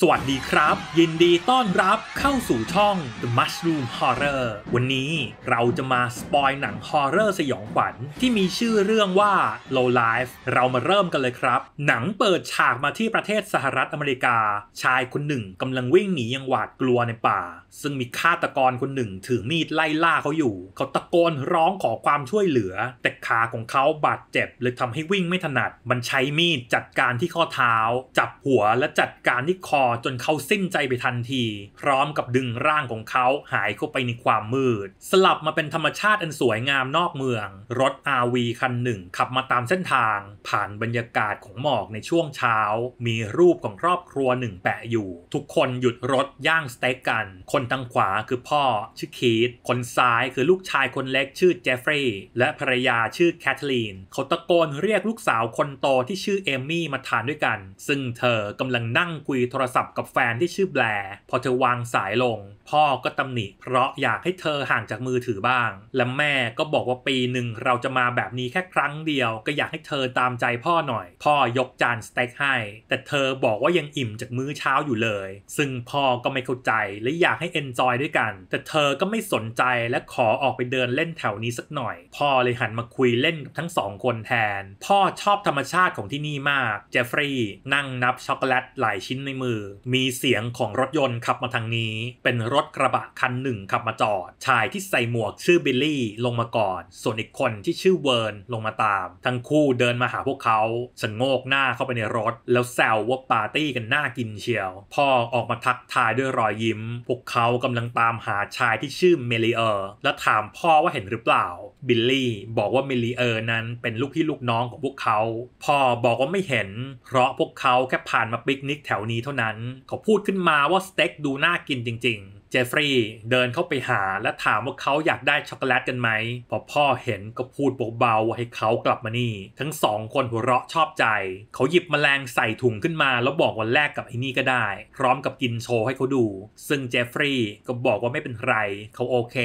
สวัสดีครับ ยินดีต้อนรับเข้าสู่ช่อง The Mushroom Horror วันนี้เราจะมาสปอยหนังฮอร์เรอร์สยองขวัญที่มีชื่อเรื่องว่า Low Life เรามาเริ่มกันเลยครับ หนังเปิดฉากมาที่ประเทศสหรัฐอเมริกา ชายคนหนึ่งกำลังวิ่งหนีอย่างหวาดกลัวในป่า ซึ่งมีฆาตกรคนหนึ่งถือมีดไล่ล่าเขาอยู่ เขาตะโกนร้องขอความช่วยเหลือ แต่ขาของเขาบาดเจ็บเลยทำให้วิ่งไม่ถนัด มันใช้มีดจัดการที่ข้อเท้า จับหัวและจัดการที่คออจนเขาสิ้นใจไปทันที พร้อมกับดึงร่างของเขาหายเข้าไปในความมืด สลับมาเป็นธรรมชาติอันสวยงามนอกเมือง รถอาวีคันหนึ่ง ขับมาตามเส้นทาง ผ่านบรรยากาศของหมอกในช่วงเช้า มีรูปของครอบครัวหนึ่งแปะอยู่ ทุกคนหยุดรถย่างสเต็กกัน คนทางขวาคือพ่อ ชื่อคีตคนซ้ายคือลูกชายคนเล็กชื่อเจฟฟรีย์และภรรยาชื่อแคทลีนเขาตะโกนเรียกลูกสาวคนโตที่ชื่อเอมี่มาทานด้วยกันซึ่งเธอกำลังนั่งคุยโทรศัพท์กับแฟนที่ชื่อแบร์พอเธอวางสายลงพ่อก็ตำหนิเพราะอยากให้เธอห่างจากมือถือบ้าง และแม่ก็บอกว่าปีหนึ่งเราจะมาแบบนี้แค่ครั้งเดียว ก็อยากให้เธอตามใจพ่อหน่อย พ่อยกจานสเต็กให้ แต่เธอบอกว่ายังอิ่มจากมื้อเช้าอยู่เลย ซึ่งพ่อก็ไม่เข้าใจและอยากให้เอนจอยด้วยกัน แต่เธอก็ไม่สนใจและขอออกไปเดินเล่นแถวนี้สักหน่อยพ่อเลยหันมาคุยเล่นกับทั้งสองคนแทน พ่อชอบธรรมชาติของที่นี่มากเจฟฟรีย์นั่งนับช็อกโกแลตหลายชิ้นในมือ มีเสียงของรถยนต์ขับมาทางนี้เป็นรถถกระบะคันหนึ่งขับมาจอด ชายที่ใส่หมวกชื่อบิลลี่ลงมาก่อน ส่วนอีกคนที่ชื่อเวิร์นลงมาตาม ทั้งคู่เดินมาหาพวกเขาฉันโงกหน้าเข้าไปในรถ แล้วแซวว่าปาร์ตี้กันน่ากินเชียว พ่อออกมาทักทายด้วยรอยยิ้ม พวกเขากำลังตามหาชายที่ชื่อเมลิเออร์ และถามพ่อว่าเห็นหรือเปล่า บิลลี่บอกว่าเมลิเออร์นั้นเป็นลูกพี่ลูกน้องของพวกเขาพ่อบอกว่าไม่เห็น เพราะพวกเขาแค่ผ่านมาปิกนิกแถวนี้เท่านั้น เขาพูดขึ้นมาว่าสเต็กดูน่ากินจริงจฟฟรีย์เดินเข้าไปหาและถามว่าเขาอยากได้ช็อกโกแลตกันไหมพอพ่อเห็นก็พูดเบาๆให้เขากลับมานี่ ทั้งสองคนหัวเราะชอบใจ เขาหยิบมแมลงใส่ถุงขึ้นมา แล้วบอกว่าแลกกับไอ้นี่ก็ได้ พร้อมกับกินโชว์ให้เขาดู ซึ่งเจฟฟรีย์ก็บอกว่าไม่เป็นไรเขาโอเค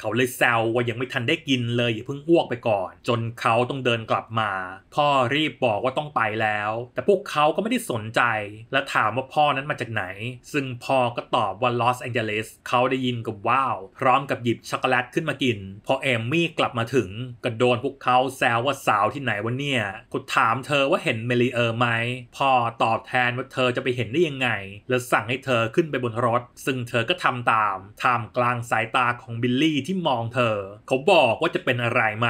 เขาเลยแซวว่ายังไม่ทันได้กินเลยอย่าเพิ่งอ้วกไปก่อน จนเขาต้องเดินกลับมา พ่อรีบบอกว่าต้องไปแล้ว แต่พวกเขาก็ไม่ได้สนใจ และถามว่าพ่อนั้นมาจากไหน ซึ่งพ่อก็ตอบว่าลอสแองเจลิสเขาได้ยินกับว้าว พร้อมกับหยิบช็อกโกแลตขึ้นมากิน พอเอมมี่กลับมาถึงก็โดนพวกเขาแซวว่าสาวที่ไหนวะเนี่ยกดถามเธอว่าเห็นเมลีเออร์ไหมพอตอบแทนว่าเธอจะไปเห็นได้ยังไง แล้วสั่งให้เธอขึ้นไปบนรถ ซึ่งเธอก็ทำตามท่ามกลางสายตาของบิลลี่ที่มองเธอ เขาบอกว่าจะเป็นอะไรไหม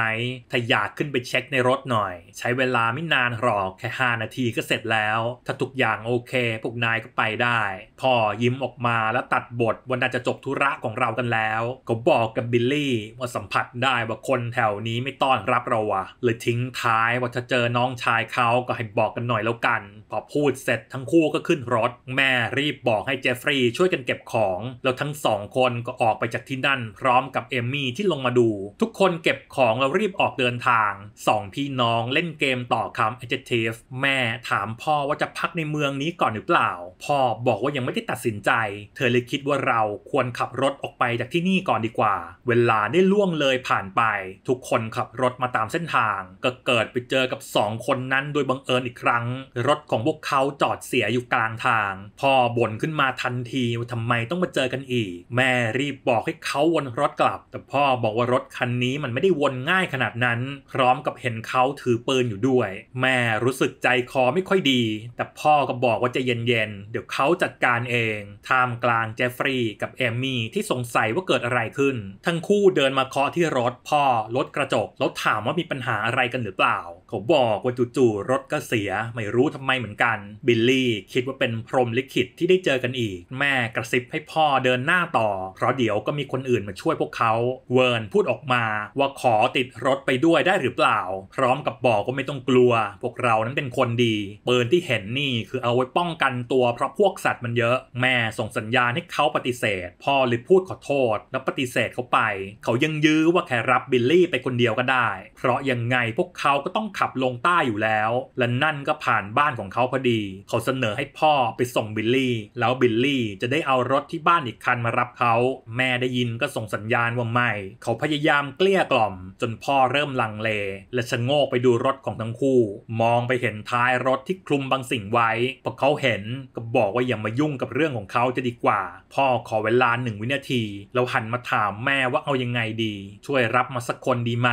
ถ้าอยากขึ้นไปเช็คในรถหน่อย ใช้เวลาไม่นานหรอกแค่5นาทีก็เสร็จแล้ว ถ้าทุกอย่างโอเคพวกนายก็ไปได้พอยิ้มออกมาแล้วตัดบทวันน่าจะจะจบธุระของเรากันแล้ว ก็บอกกับบิลลี่ว่าสัมผัสได้ว่าคนแถวนี้ไม่ต้อนรับเราอะเลยทิ้งท้ายว่าถ้าเจอน้องชายเขาก็ให้บอกกันหน่อยแล้วกันพอพูดเสร็จทั้งคู่ก็ขึ้นรถ แม่รีบบอกให้เจฟฟรีย์ช่วยกันเก็บของ แล้วทั้งสองคนก็ออกไปจากที่นั่นพร้อมกับเอมมี่ที่ลงมาดู ทุกคนเก็บของแล้วรีบออกเดินทางสองพี่น้องเล่นเกมต่อคำ adjective แม่ถามพ่อว่าจะพักในเมืองนี้ก่อนหรือเปล่า พ่อบอกว่ายังไม่ได้ตัดสินใจ เธอเลยคิดว่าเราควรขับรถออกไปจากที่นี่ก่อนดีกว่า เวลาได้ล่วงเลยผ่านไป ทุกคนขับรถมาตามเส้นทาง ก็เกิดไปเจอกับสองคนนั้นโดยบังเอิญอีกครั้ง รถของพวกเขาจอดเสียอยู่กลางทางพ่อบ่นขึ้นมาทันทีว่าทำไมต้องมาเจอกันอีก แม่รีบบอกให้เขาวนรถกลับ แต่พ่อบอกว่ารถคันนี้มันไม่ได้วนง่ายขนาดนั้นพร้อมกับเห็นเขาถือปืนอยู่ด้วย แม่รู้สึกใจคอไม่ค่อยดี แต่พ่อก็บอกว่าจะเย็นๆเดี๋ยวเขาจัดการเองท่ามกลางเจฟฟรีย์กับเอมมี่ที่สงสัยว่าเกิดอะไรขึ้นทั้งคู่เดินมาเคาะที่รถพ่อรถกระจกแล้วถามว่ามีปัญหาอะไรกันหรือเปล่าเขาบอกว่าจู่ๆรถก็เสียไม่รู้ทำไมเหมือนกันบิลลี่คิดว่าเป็นพรมลิขิตที่ได้เจอกันอีก แม่กระซิบให้พ่อเดินหน้าต่อเพราะเดี๋ยวก็มีคนอื่นมาช่วยพวกเขาเวิร์นพูดออกมาว่าขอติดรถไปด้วยได้หรือเปล่า พร้อมกับบอกว่าไม่ต้องกลัวพวกเรานั้นเป็นคนดีปืนที่เห็นนี่คือเอาไว้ป้องกันตัวเพราะพวกสัตว์มันเยอะ แม่ส่งสัญญาณให้เขาปฏิเสธพ่อเลยพูดขอโทษ แล้วปฏิเสธเขาไปเขายังยื้อว่าแค่รับบิลลี่ไปคนเดียวก็ได้ เพราะยังไงพวกเขาก็ต้องขับลงใต้อยู่แล้ว และนั่นก็ผ่านบ้านของเขาพอดีเขาเสนอให้พ่อไปส่งบิลลี่ แล้วบิลลี่ จะได้เอารถที่บ้านอีกคันมารับเขาแม่ได้ยินก็ส่งสัญญาณว่าไม่ เขาพยายามเกลี้ยกล่อมจนพ่อเริ่มลังเลและชะโงกไปดูรถของทั้งคู่ มองไปเห็นท้ายรถที่คลุมบางสิ่งไว้ พอเขาเห็นก็บอกว่าอย่ามายุ่งกับเรื่องของเขาจะดีกว่า พ่อขอเวลาหนึ่งวินาที แล้วหันมาถามแม่ว่าเอายังไงดีช่วยรับมาสักคนดีไหม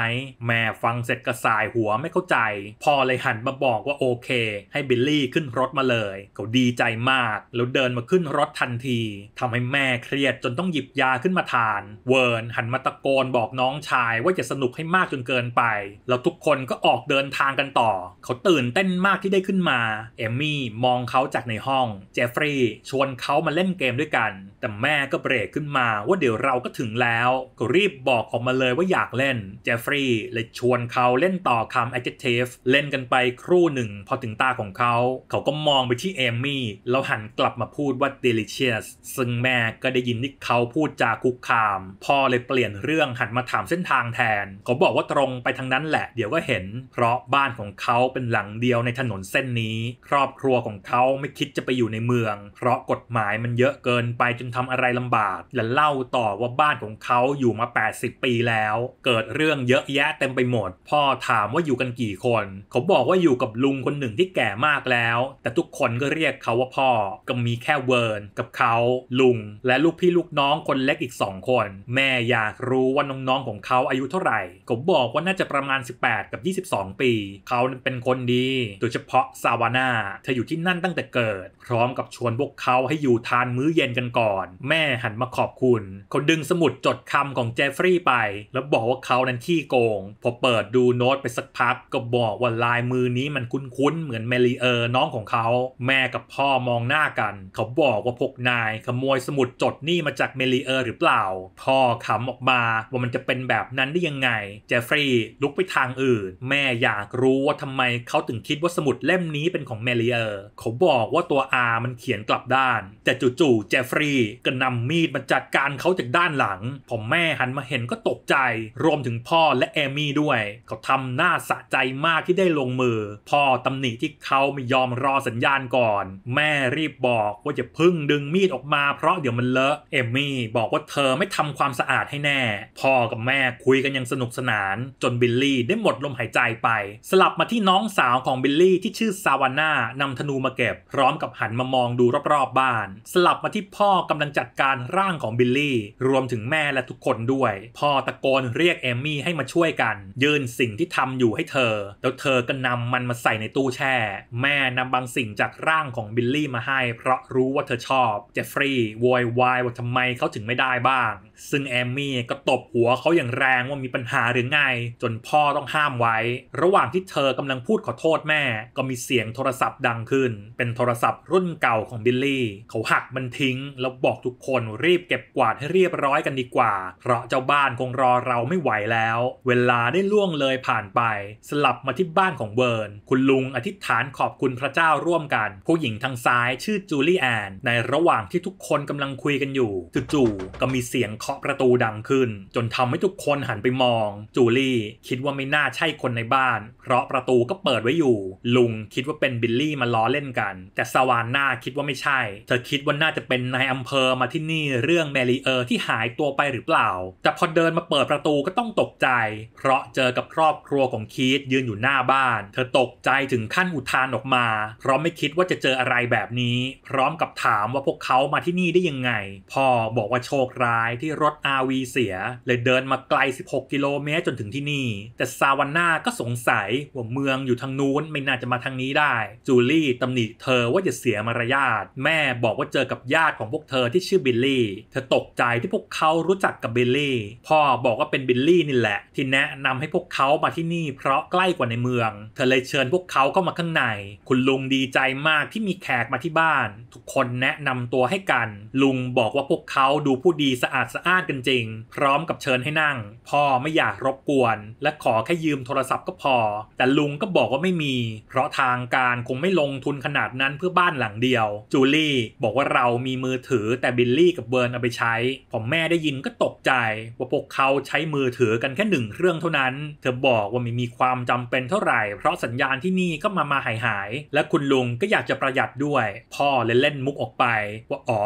แม่ฟังเสร็จกระสายหัวไม่เข้าใจพ่อเลยหันมาบอกว่าโอเค ให้บิลลีี่ขึ้นรถมาเลย เขาดีใจมาก แล้วเดินมาขึ้นรถทันที ทำให้แม่เครียดจนต้องหยิบยาขึ้นมาทานเวิร์นหันมาตะโกนบอกน้องชายว่าอย่าสนุกให้มากจนเกินไป แล้วทุกคนก็ออกเดินทางกันต่อ เขาตื่นเต้นมากที่ได้ขึ้นมาเอมมี่มองเขาจากในห้องเจฟฟรีย์ชวนเขามาเล่นเกมด้วยกันแต่แม่ก็เบรกขึ้นมาว่าเดี๋ยวเราก็ถึงแล้ว ก็รีบบอกออกมาเลยว่าอยากเล่นเจฟฟรีย์เลยชวนเขาเล่นต่อคำ adjective เล่นกันไปครู่หนึ่งพอถึงตาของเขา เขาก็มองไปที่เอมมี่ แล้วหันกลับมาพูดว่า delicious ซึ่งแม่ก็ได้ยินที่เขาพูดจาคุกคามพ่อเลยเปลี่ยนเรื่องหันมาถามเส้นทางแทน เขาบอกว่าตรงไปทางนั้นแหละเดี๋ยวก็เห็น เพราะบ้านของเขาเป็นหลังเดียวในถนนเส้นนี้ ครอบครัวของเขาไม่คิดจะไปอยู่ในเมืองเพราะกฎหมายมันเยอะเกินไปจนทำอะไรลำบากและเล่าต่อว่าบ้านของเขาอยู่มา 80 ปีแล้ว เกิดเรื่องเยอะแยะเต็มไปหมด พ่อถามว่าอยู่กันกี่คน เขาบอกว่าอยู่กับลุงคนหนึ่งที่แก่มากแล้ว แต่ทุกคนก็เรียกเขาว่าพ่อก็มีแค่เวิร์นกับเขาลุง และลูกพี่ลูกน้องคนเล็กอีกสองคน แม่อยากรู้ว่าน้องๆของเขาอายุเท่าไหร่เขาบอกว่าน่าจะประมาณ 18 กับ 22 ปี เขาเป็นคนดี โดยเฉพาะซาวาน่าเธออยู่ที่นั่นตั้งแต่เกิด พร้อมกับชวนพวกเขาให้อยู่ทานมื้อเย็นกันก่อนแม่หันมาขอบคุณ เขาดึงสมุดจดคำของเจฟฟรีย์ไป แล้วบอกว่าเขานั้นขี้โกง พอเปิดดูโน้ตไปสักพักก็บอกว่าลายมือนี้มันคุ้นๆ เหมือนเมลีเออร์น้องของเขา แม่กับพ่อมองหน้ากัน เขาบอกว่าพวกนายขโมยสมุดจดนี่มาจากเมลีเออร์หรือเปล่า พ่อขำออกมาว่ามันจะเป็นแบบนั้นได้ยังไง เจฟฟรีย์ลุกไปทางอื่น แม่อยากรู้ว่าทำไมเขาถึงคิดว่าสมุดเล่มนี้เป็นของเมลีเออร์ เขาบอกว่าตัวอามันเขียนกลับด้าน แต่จู่ๆ เจฟฟรีย์ก็นำมีดมาจัดการเขาจากด้านหลังพอแม่หันมาเห็นก็ตกใจ รวมถึงพ่อและเอมี่ด้วยเขาทำหน้าสะใจมากที่ได้ลงมือพ่อตำหนิที่เขาไม่ยอมรอสัญญาณก่อนแม่รีบบอกว่าจะพึ่งดึงมีดออกมาเพราะเดี๋ยวมันเลอะเอมี่บอกว่าเธอไม่ทำความสะอาดให้แน่พ่อกับแม่คุยกันยังสนุกสนาน จนบิลลี่ได้หมดลมหายใจไป สลับมาที่น้องสาวของบิลลี่ที่ชื่อซาวาน่านำธนูมาเก็บพร้อมกับหันมามองดูรอบๆบบ้านสลับมาที่พ่อกำลังจัดการร่างของบิลลี่ รวมถึงแม่และทุกคนด้วยพ่อตะโกนเรียกเอมมี่ให้มาช่วยกัน ยืนสิ่งที่ทำอยู่ให้เธอแล้วเธอก็นำมันมาใส่ในตู้แช่แม่นำบางสิ่งจากร่างของบิลลี่มาให้เพราะรู้ว่าเธอชอบเจฟฟรีย์โวยวายว่าทำไมเขาถึงไม่ได้บ้างซึ่งแอมมี่ก็ตบหัวเขาอย่างแรงว่ามีปัญหาหรือไงจนพ่อต้องห้ามไว้ ระหว่างที่เธอกำลังพูดขอโทษแม่ก็มีเสียงโทรศัพท์ดังขึ้น เป็นโทรศัพท์รุ่นเก่าของบิลลี่เขาหักมันทิ้งแล้วบอกทุกคนรีบเก็บกวาดให้เรียบร้อยกันดีกว่า เพราะเจ้าบ้านคงรอเราไม่ไหวแล้วเวลาได้ล่วงเลยผ่านไป สลับมาที่บ้านของเบิร์นคุณลุงอธิษฐานขอบคุณพระเจ้าร่วมกัน ผู้หญิงทางซ้ายชื่อจูลี่แอนในระหว่างที่ทุกคนกำลังคุยกันอยู่จู่ๆก็มีเสียงเคาะประตูดังขึ้นจนทำให้ทุกคนหันไปมอง จูลี่คิดว่าไม่น่าใช่คนในบ้าน เพราะประตูก็เปิดไว้อยู่ ลุงคิดว่าเป็นบิลลี่มาล้อเล่นกัน แต่สวานนาคิดว่าไม่ใช่ เธอคิดว่าน่าจะเป็นนายอำเภอมาที่นี่เรื่องแมรีเออร์ที่หายตัวไปหรือเปล่า แต่พอเดินมาเปิดประตูก็ต้องตกใจ เพราะเจอกับครอบครัวของคีตยืนอยู่หน้าบ้าน เธอตกใจถึงขั้นอุทานออกมา เพราะไม่คิดว่าจะเจออะไรแบบนี้ พร้อมกับถามว่าพวกเขามาที่นี่ได้ยังไงพ่อบอกว่าโชคร้ายที่รถ RV เสีย เลยเดินมาไกล 16กิโลเมตรจนถึงที่นี่ แต่ซาวันนาก็สงสัยว่าเมืองอยู่ทางนู้นไม่น่าจะมาทางนี้ได้ จูลี่ตำหนิเธอว่าจะเสียมารยาท แม่บอกว่าเจอกับญาติของพวกเธอที่ชื่อบิลลี่เธอตกใจที่พวกเขารู้จักกับบิลลี่พ่อบอกว่าเป็นบิลลี่นี่แหละ ที่แนะนำให้พวกเขามาที่นี่ เพราะใกล้กว่าในเมือง เธอเลยเชิญพวกเขาเข้ามาข้างใน คุณลุงดีใจมากที่มีแขกมาที่บ้าน ทุกคนแนะนำตัวให้กัน ลุงบอกว่าพวกเขาดูผู้ดีสะอาดสะอาดกันจริงพร้อมกับเชิญให้นั่งพ่อไม่อยากรบกวน และขอแค่ยืมโทรศัพท์ก็พอ แต่ลุงก็บอกว่าไม่มีเพราะทางการคงไม่ลงทุนขนาดนั้นเพื่อบ้านหลังเดียว จูลี่บอกว่าเรามีมือถือแต่บิลลี่กับเบิร์นเอาไปใช้ ผมแม่ได้ยินก็ตกใจว่าพวกเขาใช้มือถือกันแค่หนึ่งเครื่องเท่านั้น เธอบอกว่าไม่มีความจำเป็นเท่าไหร่เพราะสัญญาณที่นี่ก็มามาหายหายและคุณลุงก็อยากจะประหยัดด้วย พ่อเลยเล่นมุกออกไป ว่าอ๋อ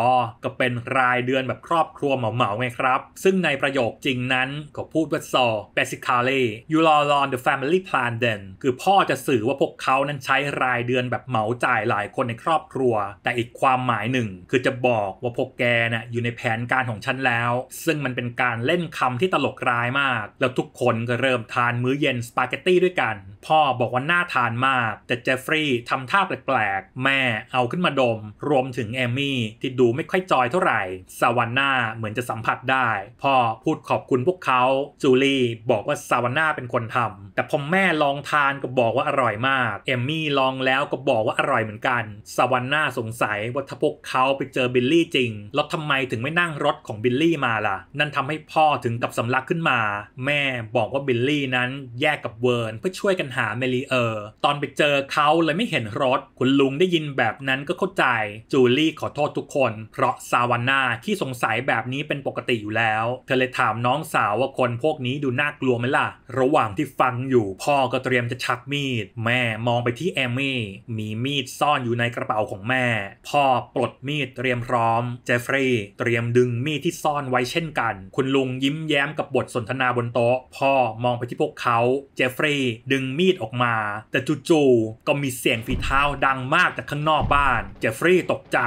ก็เป็นรายเดือนแบบครอบครัวเหมาเหมาไงครับ ซึ่งในประโยคจริงนั้นก็พูดว่าซอ basically you are on the family plan then คือพ่อจะสื่อว่าพวกเขานั้นใช้รายเดือนแบบเหมาจ่ายหลายคนในครอบครัว แต่อีกความหมายหนึ่ง คือจะบอกว่าพวกแกนะ่ะอยู่ในแผนการของฉันแล้ว ซึ่งมันเป็นการเล่นคำที่ตลกร้ายมาก แล้วทุกคนก็เริ่มทานมื้อเย็นสปาเกตตี้ด้วยกัน พ่อบอกว่าน่าทานมาก แต่เจฟฟรีย์ทำท่าแปลกๆแม่เอาขึ้นมาดมรวมถึงแอมมี่ที่ดูไม่ค่อยจอยเท่าไหร่ซาวาน่าเหมือนจะสัมผัสพได้พ่อพูดขอบคุณพวกเขาจูลี่บอกว่าซาวาน่าเป็นคนทำแต่พอแม่ลองทานก็บอกว่าอร่อยมาก เอมมี่ลองแล้วก็บอกว่าอร่อยเหมือนกันซาวาน่าสงสัยว่าถ้าพวกเขาไปเจอบิลลี่จริงแล้วทำไมถึงไม่นั่งรถของบิลลี่มาล่ะนั่นทำให้พ่อถึงกับสำลักขึ้นมาแม่บอกว่าบิลลี่นั้นแยกกับเวิร์นเพื่อช่วยกันหาเมลีเออร์ตอนไปเจอเขาเลยไม่เห็นรถคุณลุงได้ยินแบบนั้นก็เข้าใจจูลี่ขอโทษทุกคน เพราะซาวาน่าที่สงสัยแบบนี้เป็นปกติอยู่แล้วเธอเลยถามน้องสาวว่าคนพวกนี้ดูน่ากลัวไหมล่ะ ระหว่างที่ฟังอยู่ พ่อก็เตรียมจะชักมีดแม่มองไปที่แอมมี่มีมีดซ่อนอยู่ในกระเป๋าของแม่ พ่อปลดมีดเตรียมพร้อมเจฟฟรีย์เตรียมดึงมีดที่ซ่อนไว้เช่นกัน คุณลุงยิ้มแย้มกับบทสนทนาบนโต๊ะ พ่อมองไปที่พวกเขาเจฟฟรีย์ดึงมีดออกมาแต่จู่ๆก็มีเสียงฝีเท้าดังมากจากข้างนอกบ้านเจฟฟรีย์ตกใจ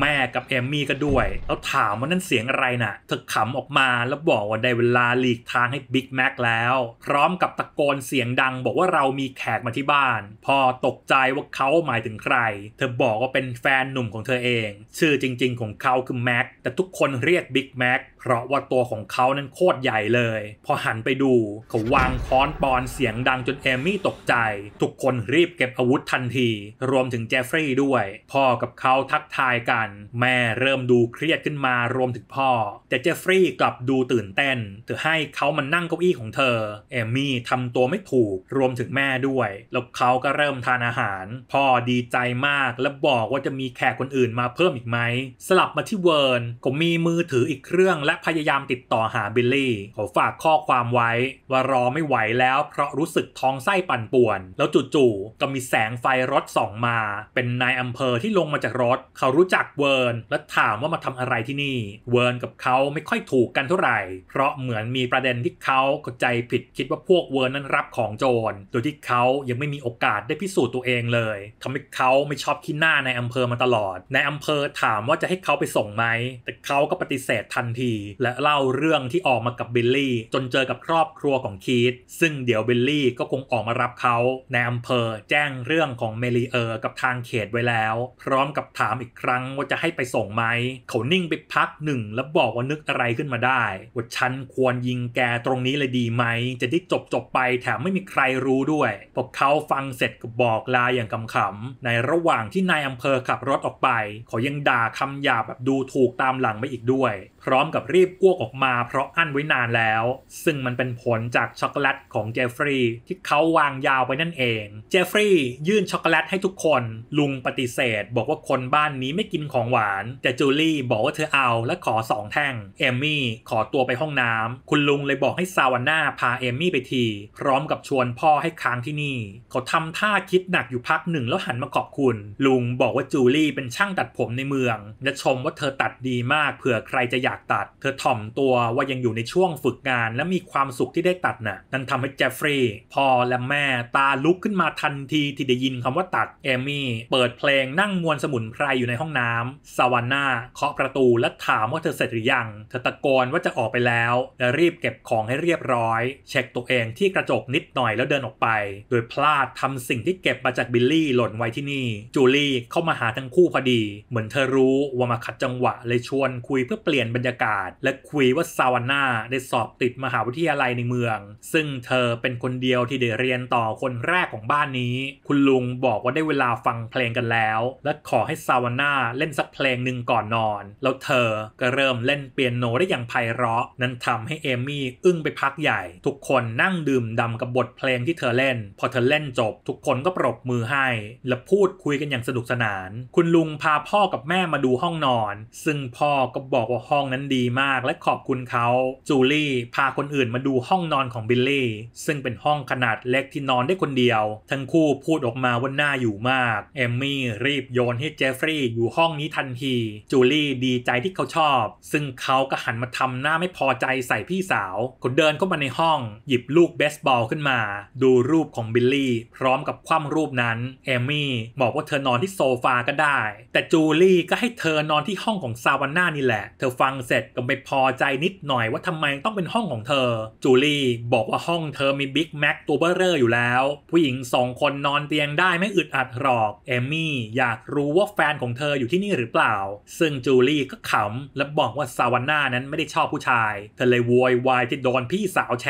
แม่กับแอมมี่ก็ด้วย แล้วถามว่านั่นเสียงอะไรนะ่ะเธอขำออกมาแล้วบอกว่าได้เวลาหลีกทางให้บิ๊กแม็กแล้ว พร้อมกับตะโกนเสียงดังบอกว่าเรามีแขกมาที่บ้าน พอตกใจว่าเขาหมายถึงใคร เธอบอกว่าเป็นแฟนหนุ่มของเธอเอง ชื่อจริงๆของเขาคือแม็กแต่ทุกคนเรียกบิ๊กแม็กเพราะว่าตัวของเขานั้นโคตรใหญ่เลย พอหันไปดูเขาวางค้อนปอนเสียงดังจนเอมี่ตกใจ ทุกคนรีบเก็บอาวุธทันที รวมถึงเจฟฟรีย์ด้วย พ่อกับเขาทักทายกัน แม่เริ่มดูเครียดขึ้นมารวมถึงพ่อ แต่เจฟฟรีย์กลับดูตื่นเต้นเธอให้เขามันนั่งเก้าอี้ของเธอ เอมี่ทำตัวไม่ถูก รวมถึงแม่ด้วย แล้วเขาก็เริ่มทานอาหารพ่อดีใจมากและบอกว่าจะมีแขกคนอื่นมาเพิ่มอีกไหม สลับมาที่เวิร์น ก็มีมือถืออีกเครื่องและและพยายามติดต่อหาบิลลี่เขาฝากข้อความไว้ ว่ารอไม่ไหวแล้ว เพราะรู้สึกท้องไส้ปั่นป่วน แล้วจู่ๆก็มีแสงไฟรถส่องมา เป็นนายอำเภอที่ลงมาจากรถ เขารู้จักเวิร์นและถามว่ามาทำอะไรที่นี่ เวิร์นกับเขาไม่ค่อยถูกกันเท่าไหร่เพราะเหมือนมีประเด็นที่เขาเข้าใจผิดคิดว่าพวกเวิร์นนั้นรับของโจรโดยที่เขายังไม่มีโอกาสได้พิสูจน์ตัวเองเลยทำให้เขาไม่ชอบขี้หน้านายอำเภอมาตลอดนายอำเภอถามว่าจะให้เขาไปส่งไหมแต่เขาก็ปฏิเสธทันทีและเล่าเรื่องที่ออกมากับบิลลี่ จนเจอกับครอบครัวของคีตซึ่งเดี๋ยวบิลลี่ก็คงออกมารับเขาในอำเภอแจ้งเรื่องของเมลีเออร์ กับทางเขตไว้แล้ว พร้อมกับถามอีกครั้งว่าจะให้ไปส่งไหมเขานิ่งไปพักหนึ่งแล้วบอกว่านึกอะไรขึ้นมาได้ว่าฉันควรยิงแกตรงนี้เลยดีไหม จะได้จบจบไปแถมไม่มีใครรู้ด้วย พวกเขาฟังเสร็จก็บอกลาอย่างำขำในระหว่างที่นายอำเภอขับรถออกไปเขายังด่าคำหยาบแบบดูถูกตามหลังไปอีกด้วยพร้อมกับรีบอ้วกออกมาเพราะอั้นไว้นานแล้วซึ่งมันเป็นผลจากช็อกโกแลตของเจฟฟรีย์ที่เขาวางยาวไว้นั่นเอง เจฟฟรีย์ยื่นช็อกโกแลตให้ทุกคนลุงปฏิเสธ บอกว่าคนบ้านนี้ไม่กินของหวาน แต่ จูลี่บอกว่าเธอเอาและขอสองแท่งเอมมี่ขอตัวไปห้องน้ำคุณลุงเลยบอกให้ซาวาน่าพาเอมมี่ไปที พร้อมกับชวนพ่อให้ค้างที่นี่ เขาทำท่าคิดหนักอยู่พักหนึ่งแล้วหันมาขอบคุณ ลุงบอกว่าจูลี่ เป็นช่างตัดผมในเมือง และชมว่าเธอตัดดีมากเผื่อใครจะอยากากตัดเธอถ่อมตัวว่ายังอยู่ในช่วงฝึกงานและมีความสุขที่ได้ตัดนะ่ะ นั่นทำให้เจฟฟรีย์พ่อและแม่ตาลุกขึ้นมาทันทีที่ได้ยินคำว่าตัดเอมี่เปิดเพลงนั่งมวนสมุนไพรอยู่ในห้องน้ำซาวาน่าเคาะประตูและถามว่าเธอเสร็จหรือยัง เธอตะโกนว่าจะออกไปแล้วและรีบเก็บของให้เรียบร้อย เช็คตัวเองที่กระจกนิดหน่อยแล้วเดินออกไป โดยพลาดทำสิ่งที่เก็บมาจากบิลลี่หล่นไว้ที่นี่จูลี่เข้ามาหาทั้งคู่พอดีเหมือนเธอรู้ว่ามาขัดจังหวะเลยชวนคุยเพื่อเปลี่ยนบรรยากาศ และคุยว่าซาวาน่า ได้สอบติดมหาวิทยาลัยในเมือง ซึ่งเธอเป็นคนเดียวที่ได้เรียนต่อคนแรกของบ้านนี้ คุณลุงบอกว่าได้เวลาฟังเพลงกันแล้ว และขอให้ ซาวาน่า เล่นสักเพลงหนึ่งก่อนนอน แล้วเธอก็ เริ่มเล่นเปียโนได้อย่างไพเราะ นั้นทำให้ เอมี่ อึ้งไปพักใหญ่ ทุกคนนั่งดื่มดำกับบทเพลงที่เธอเล่น พอเธอเล่นจบทุกคนก็ปรบมือให้ และพูดคุยกันอย่างสนุกสนาน คุณลุงพาพ่อกับแม่มาดูห้องนอน ซึ่งพ่อก็บอกว่าห้องนั้นดีมากและขอบคุณเขา จูลี่พาคนอื่นมาดูห้องนอนของบิลลี่ ซึ่งเป็นห้องขนาดเล็กที่นอนได้คนเดียว ทั้งคู่พูดออกมาว่าน่าอยู่มากเอมมี่รีบโยนให้เจฟฟรีย์อยู่ห้องนี้ทันทีจูลี่ดีใจที่เขาชอบ ซึ่งเขาก็หันมาทำหน้าไม่พอใจใส่พี่สาวเขาเดินเข้ามาในห้องหยิบลูกเบสบอลขึ้นมา ดูรูปของบิลลี่ พร้อมกับคว่ำรูปนั้นเอมมี่บอกว่าเธอนอนที่โซฟาก็ได้แต่จูลี่ก็ให้เธอนอนที่ห้องของซาวาน่านี่แหละ เธอฟังเสร็จก็ไม่พอใจนิดหน่อยว่าทำไมต้องเป็นห้องของเธอ จูลี่บอกว่าห้องเธอมีบิ๊กแม็กตัวเบอร์เรอร์อยู่แล้ว ผู้หญิงสองคนนอนเตียงได้ไม่อึดอัดหรอก เอมี่อยากรู้ว่าแฟนของเธออยู่ที่นี่หรือเปล่า ซึ่งจูลี่ก็ขำและบอกว่าซาวาน่านั้นไม่ได้ชอบผู้ชาย เธอเลยโวยวายที่โดนพี่สาวแฉ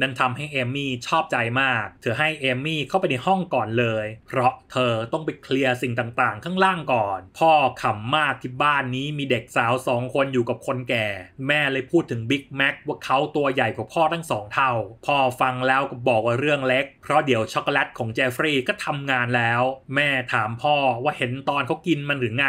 นั้นทำให้เอมี่ชอบใจมากเธอให้เอมี่เข้าไปในห้องก่อนเลยเพราะเธอต้องไปเคลียร์สิ่งต่างๆ ข้างล่างก่อน พ่อขำมากที่บ้านนี้มีเด็กสาวสองคนอยู่กับคนแก่แม่เลยพูดถึงบิ๊กแม็กว่าเขาตัวใหญ่กว่าพ่อทั้งสองเท่า พ่อฟังแล้วก็บอกว่าเรื่องเล็ก เพราะเดี๋ยวช็อกโกแลตของเจฟฟรีย์ก็ทำงานแล้ว แม่ถามพ่อว่าเห็นตอนเขากินมันหรือไง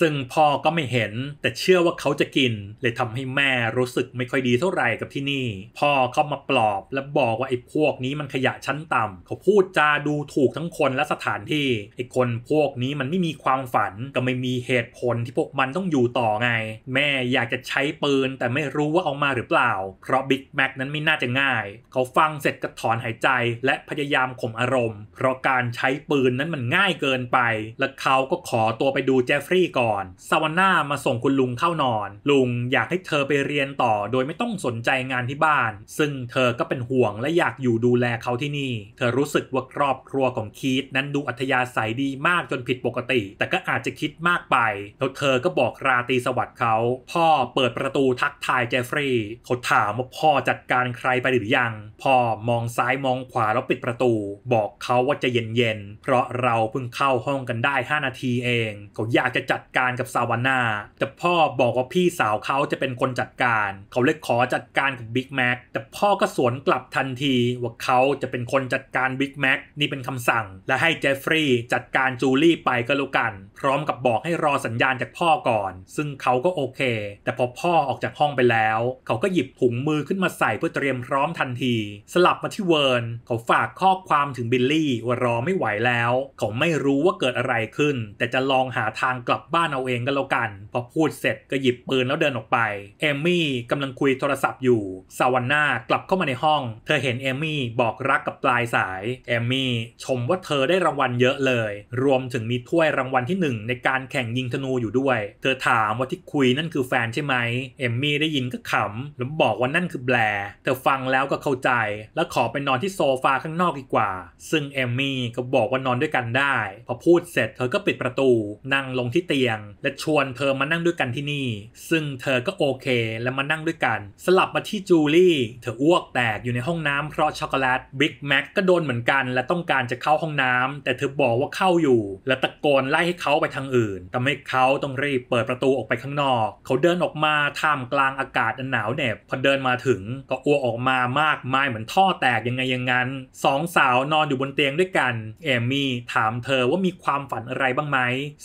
ซึ่งพ่อก็ไม่เห็น แต่เชื่อว่าเขาจะกิน เลยทำให้แม่รู้สึกไม่ค่อยดีเท่าไหร่กับที่นี่ พ่อเข้ามาปลอบ และบอกว่าไอ้พวกนี้มันขยะชั้นต่ำเขาพูดจาดูถูกทั้งคนและสถานที่ ไอ้คนพวกนี้มันไม่มีความฝันก็ไม่มีเหตุผลที่พวกมันต้องอยู่ต่อไง แม่อยากจะจะใช้ปืนแต่ไม่รู้ว่าเอามาหรือเปล่า เพราะบิ๊กแม็กนั้นไม่น่าจะง่าย เขาฟังเสร็จก็ถอนหายใจ และพยายามข่มอารมณ์ เพราะการใช้ปืนนั้นมันง่ายเกินไป และเขาก็ขอตัวไปดูเจฟฟรีย์ก่อนซาวาน่ามาส่งคุณลุงเข้านอน ลุงอยากให้เธอไปเรียนต่อ โดยไม่ต้องสนใจงานที่บ้าน ซึ่งเธอก็เป็นห่วงและอยากอยู่ดูแลเขาที่นี่ เธอรู้สึกว่าครอบครัวของคีตนั้นดูอัธยาศัยดีมากจนผิดปกติ แต่ก็อาจจะคิดมากไป แล้วเธอก็บอกราตีสวัสดิ์เขา พ่อเปิดประตูทักทายเจฟฟรีย์เขาถามว่าพ่อจัดการใครไปหรือยัง พ่อมองซ้ายมองขวาแล้วปิดประตู บอกเขาว่าจะเย็นๆเพราะเราเพิ่งเข้าห้องกันได้ 5 นาทีเอง เขาอยากจะจัดการกับซาวาน่าแต่พ่อบอกว่าพี่สาวเขาจะเป็นคนจัดการเขาเลยขอจัดการกับบิ๊กแม็กแต่พ่อก็สวนกลับทันทีว่าเขาจะเป็นคนจัดการบิ๊กแม็กนี่เป็นคำสั่ง และให้เจฟฟรีย์จัดการจูลี่ไปก็แล้วกันพร้อมกับบอกให้รอสัญญาณจากพ่อก่อน ซึ่งเขาก็โอเคแต่พอพ่อออกจากห้องไปแล้ว เขาก็หยิบถุงมือขึ้นมาใส่เพื่อเตรียมพร้อมทันที สลับมาที่เวิร์น เขาฝากข้อความถึงบิลลี่ว่ารอไม่ไหวแล้ว เขาไม่รู้ว่าเกิดอะไรขึ้น แต่จะลองหาทางกลับบ้านเอาเองก็แล้วกันพอพูดเสร็จก็หยิบปืนแล้วเดินออกไปเอมี่กำลังคุยโทรศัพท์อยู่ซาวันนากลับเข้ามาในห้องเธอเห็นเอมี่บอกรักกับปลายสายเอมี่ชมว่าเธอได้รางวัลเยอะเลย รวมถึงมีถ้วยรางวัลที่หนึ่งในการแข่งยิงธนูอยู่ด้วย เธอถามว่าที่คุยนั่นคือแฟนใช่ไหม เอมมี่ ได้ยินก็ ขำ แล้ว บอกว่านั่นคือแบลเธอฟังแล้วก็เข้าใจ แล้วขอไปนอนที่โซฟาข้างนอกดีกว่า ซึ่งเอมมี่ก็บอกว่านอนด้วยกันได้ พอพูดเสร็จเธอก็ปิดประตู นั่งลงที่เตียง และชวนเธอมานั่งด้วยกันที่นี่ ซึ่งเธอก็โอเคและมานั่งด้วยกัน สลับมาที่จูลี่เธออ้วกแตกอยู่ในห้องน้ำเพราะช็อกโกแลต บิ๊กแม็กก็โดนเหมือนกัน และต้องการจะเข้าห้องน้ำ แต่เธอบอกว่าเข้าอยู่และตะโกนไล่ให้เขาไปทางอื่นทำให้เขาต้องรีบเปิดประตูออกไปข้างนอกเขาเดินออกมาท่ามกลางอากาศอันหนาวเหน็บพอเดินมาถึงก็อ้วกออกมามากมายเหมือนท่อแตกยังไงยังงั้นสองสาวนอนอยู่บนเตียงด้วยกันเอมี่ถามเธอว่ามีความฝันอะไรบ้างไหม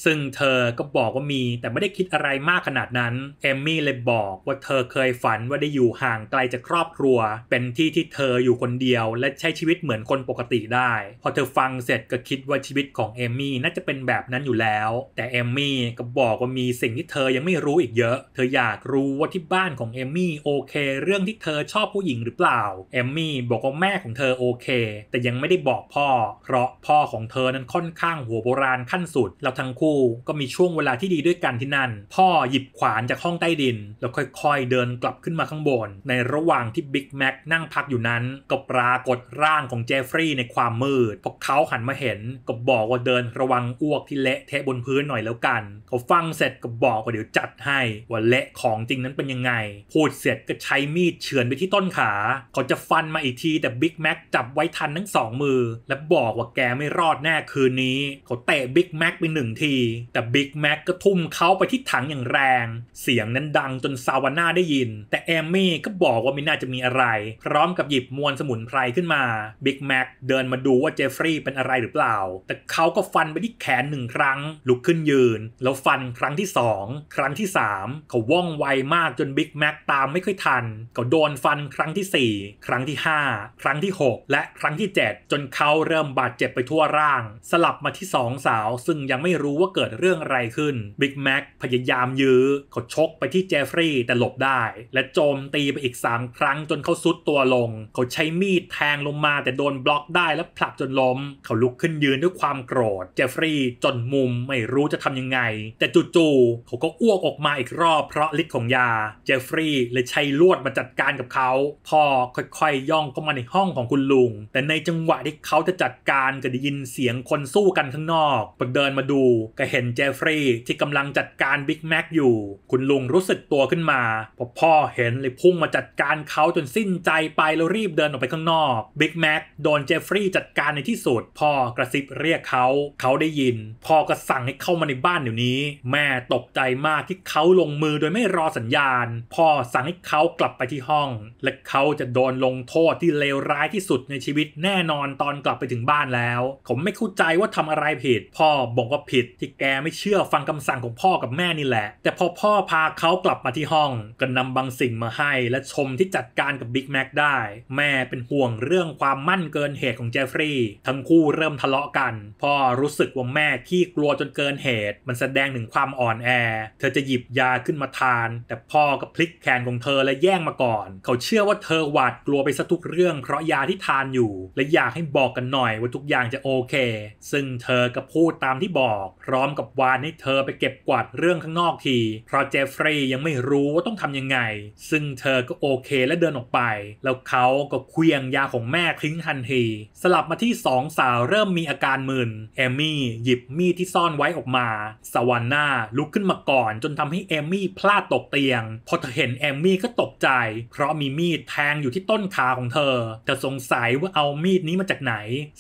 ซึ่งเธอก็บอกว่ามีแต่ไม่ได้คิดอะไรมากขนาดนั้นเอมี่เลยบอกว่าเธอเคยฝันว่าได้อยู่ห่างไกลจากครอบครัวเป็นที่ที่เธออยู่คนเดียวและใช้ชีวิตเหมือนคนปกติได้พอเธอฟังเสร็จก็คิดว่าชีวิตของเอมี่น่าจะเป็นแบบนั้นอยู่แล้วแต่เอมี่ก็บอกว่ามีสิ่งที่เธอยังไม่รู้อีกเยอะเธออยอยากรู้ว่าที่บ้านของเอมมี่โอเคเรื่องที่เธอชอบผู้หญิงหรือเปล่าเอมมี่บอกว่าแม่ของเธอโอเคแต่ยังไม่ได้บอกพ่อ เพราะพ่อของเธอนั้นค่อนข้างหัวโบราณขั้นสุดแล้วทั้งคู่ก็มีช่วงเวลาที่ดีด้วยกันที่นั่น พ่อหยิบขวานจากห้องใต้ดิน แล้วค่อยๆเดินกลับขึ้นมาข้างบน ในระหว่างที่บิ๊กแม็กนั่งพักอยู่นั้น ก็ปรากฏร่างของเจฟฟรีย์ในความมืดพอเขาหันมาเห็น ก็บอกว่าเดินระวังอ้วกที่เละเทะบนพื้นหน่อยแล้วกัน เขาฟังเสร็จก็บอกว่าเดี๋ยวจัดให้ว่าเละของจริงนั้นเป็นยังไง พูดเสร็จก็ใช้มีดเฉือนไปที่ต้นขา เขาจะฟันมาอีกทีแต่บิ๊กแม็กจับไว้ทันทั้งสองมือ และบอกว่าแกไม่รอดแน่คืนนี้ เขาเตะบิ๊กแม็กไปหนึ่งที แต่บิ๊กแม็กก็ทุ่มเขาไปที่ถังอย่างแรง เสียงนั้นดังจนซาวาน่าได้ยิน แต่แอมมี่ก็บอกว่าไม่น่าจะมีอะไร พร้อมกับหยิบมวลสมุนไพรขึ้นมา บิ๊กแม็กเดินมาดูว่าเจฟฟรีย์เป็นอะไรหรือเปล่า แต่เขาก็ฟันไปที่แขนหนึ่งครั้ง ลุกขึ้นยืน แล้วฟันครั้งที่สองครั้งที่สามเขาวว่องไวมากจนบิ๊กแม็กตามไม่ค่อยทัน ก็โดนฟันครั้งที่ 4 ครั้งที่ 5 ครั้งที่ 6 และครั้งที่ 7 จนเขาเริ่มบาดเจ็บไปทั่วร่าง สลับมาที่ 2 สาว ซึ่งยังไม่รู้ว่าเกิดเรื่องอะไรขึ้นบิ๊กแม็กพยายามยื้อเขาชกไปที่เจฟฟรีย์แต่หลบได้และโจมตีไปอีก 3 ครั้งจนเขาสุดตัวลง เขาใช้มีดแทงลงมาแต่โดนบล็อกได้และผลักจนล้มเขาลุกขึ้นยืนด้วยความโกรธเจฟฟรีย์จนมุมไม่รู้จะทำยังไงแต่จู่ๆเขาก็อ้วกออกมาอีกรอบพรราะฤทธิ์ของยาเจฟฟรีย์เลยใช้ลวดมาจัดการกับเขาพอค่อยๆย่องเข้ามาในห้องของคุณลุง แต่ในจังหวะที่เขาจะจัดการก็ได้ยินเสียงคนสู้กันข้างนอกพอเดินมาดู ก็เห็นเจฟฟรีย์ที่กำลังจัดการบิ๊กแม็กอยู่ คุณลุงรู้สึกตัวขึ้นมาพอพ่อเห็นเลยพุ่งมาจัดการเขาจนสิ้นใจไปแล้วรีบเดินออกไปข้างนอกบิ๊กแม็กโดนเจฟฟรีย์จัดการในที่สุดพ่อกระซิบเรียกเขาเขาได้ยินพ่อก็สั่งให้เข้ามาในบ้านเดี๋ยวนี้ แม่ตกใจมากที่เขาลงมือโดยยไม่รอสัญญาณพ่อสั่งให้เขากลับไปที่ห้อง และเขาจะโดนลงโทษที่เลวร้ายที่สุดในชีวิตแน่นอนตอนกลับไปถึงบ้านแล้ว ผมไม่เข้าใจว่าทำอะไรผิด พ่อบอกว่าผิด ที่แกไม่เชื่อฟังคำสั่งของพ่อกับแม่นี่แหละ แต่พอพ่อพาเขากลับมาที่ห้องก็นำบางสิ่งมาให้ และชมที่จัดการกับบิ๊กแม็กได้ แม่เป็นห่วงเรื่องความมั่นเกินเหตุของเจฟฟรีย์ทั้งคู่เริ่มทะเลาะกัน พ่อรู้สึกว่าแม่ขี้กลัวจนเกินเหตุ มันแสดงถึงความอ่อนแอ เธอจะหยิบยาขึ้นมาททานแต่พ่อก็พลิกแขนของเธอและแย่งมาก่อน เขาเชื่อว่าเธอหวาดกลัวไปซะทุกเรื่องเพราะยาที่ทานอยู่ และอยากให้บอกกันหน่อยว่าทุกอย่างจะโอเค ซึ่งเธอก็พูดตามที่บอก พร้อมกับวานให้เธอไปเก็บกวาดเรื่องข้างนอกที เพราะเจฟฟรีย์ยังไม่รู้ว่าต้องทำยังไง ซึ่งเธอก็โอเคและเดินออกไป แล้วเขาก็เคลียงยาของแม่ทิ้งทันทีสลับมาที่สองสาวเริ่มมีอาการมึนเอมี่หยิบมีดที่ซ่อนไว้ออกมาสวรรค์หน้าลุกขึ้นมาก่อนจนทำให้เอมี่พลลาดตกเตียงพอเธอเห็นแอมมี่ก็ตกใจ เพราะมีมีดแทงอยู่ที่ต้นขาของเธอเธอสงสัยว่าเอามีดนี้มาจากไหน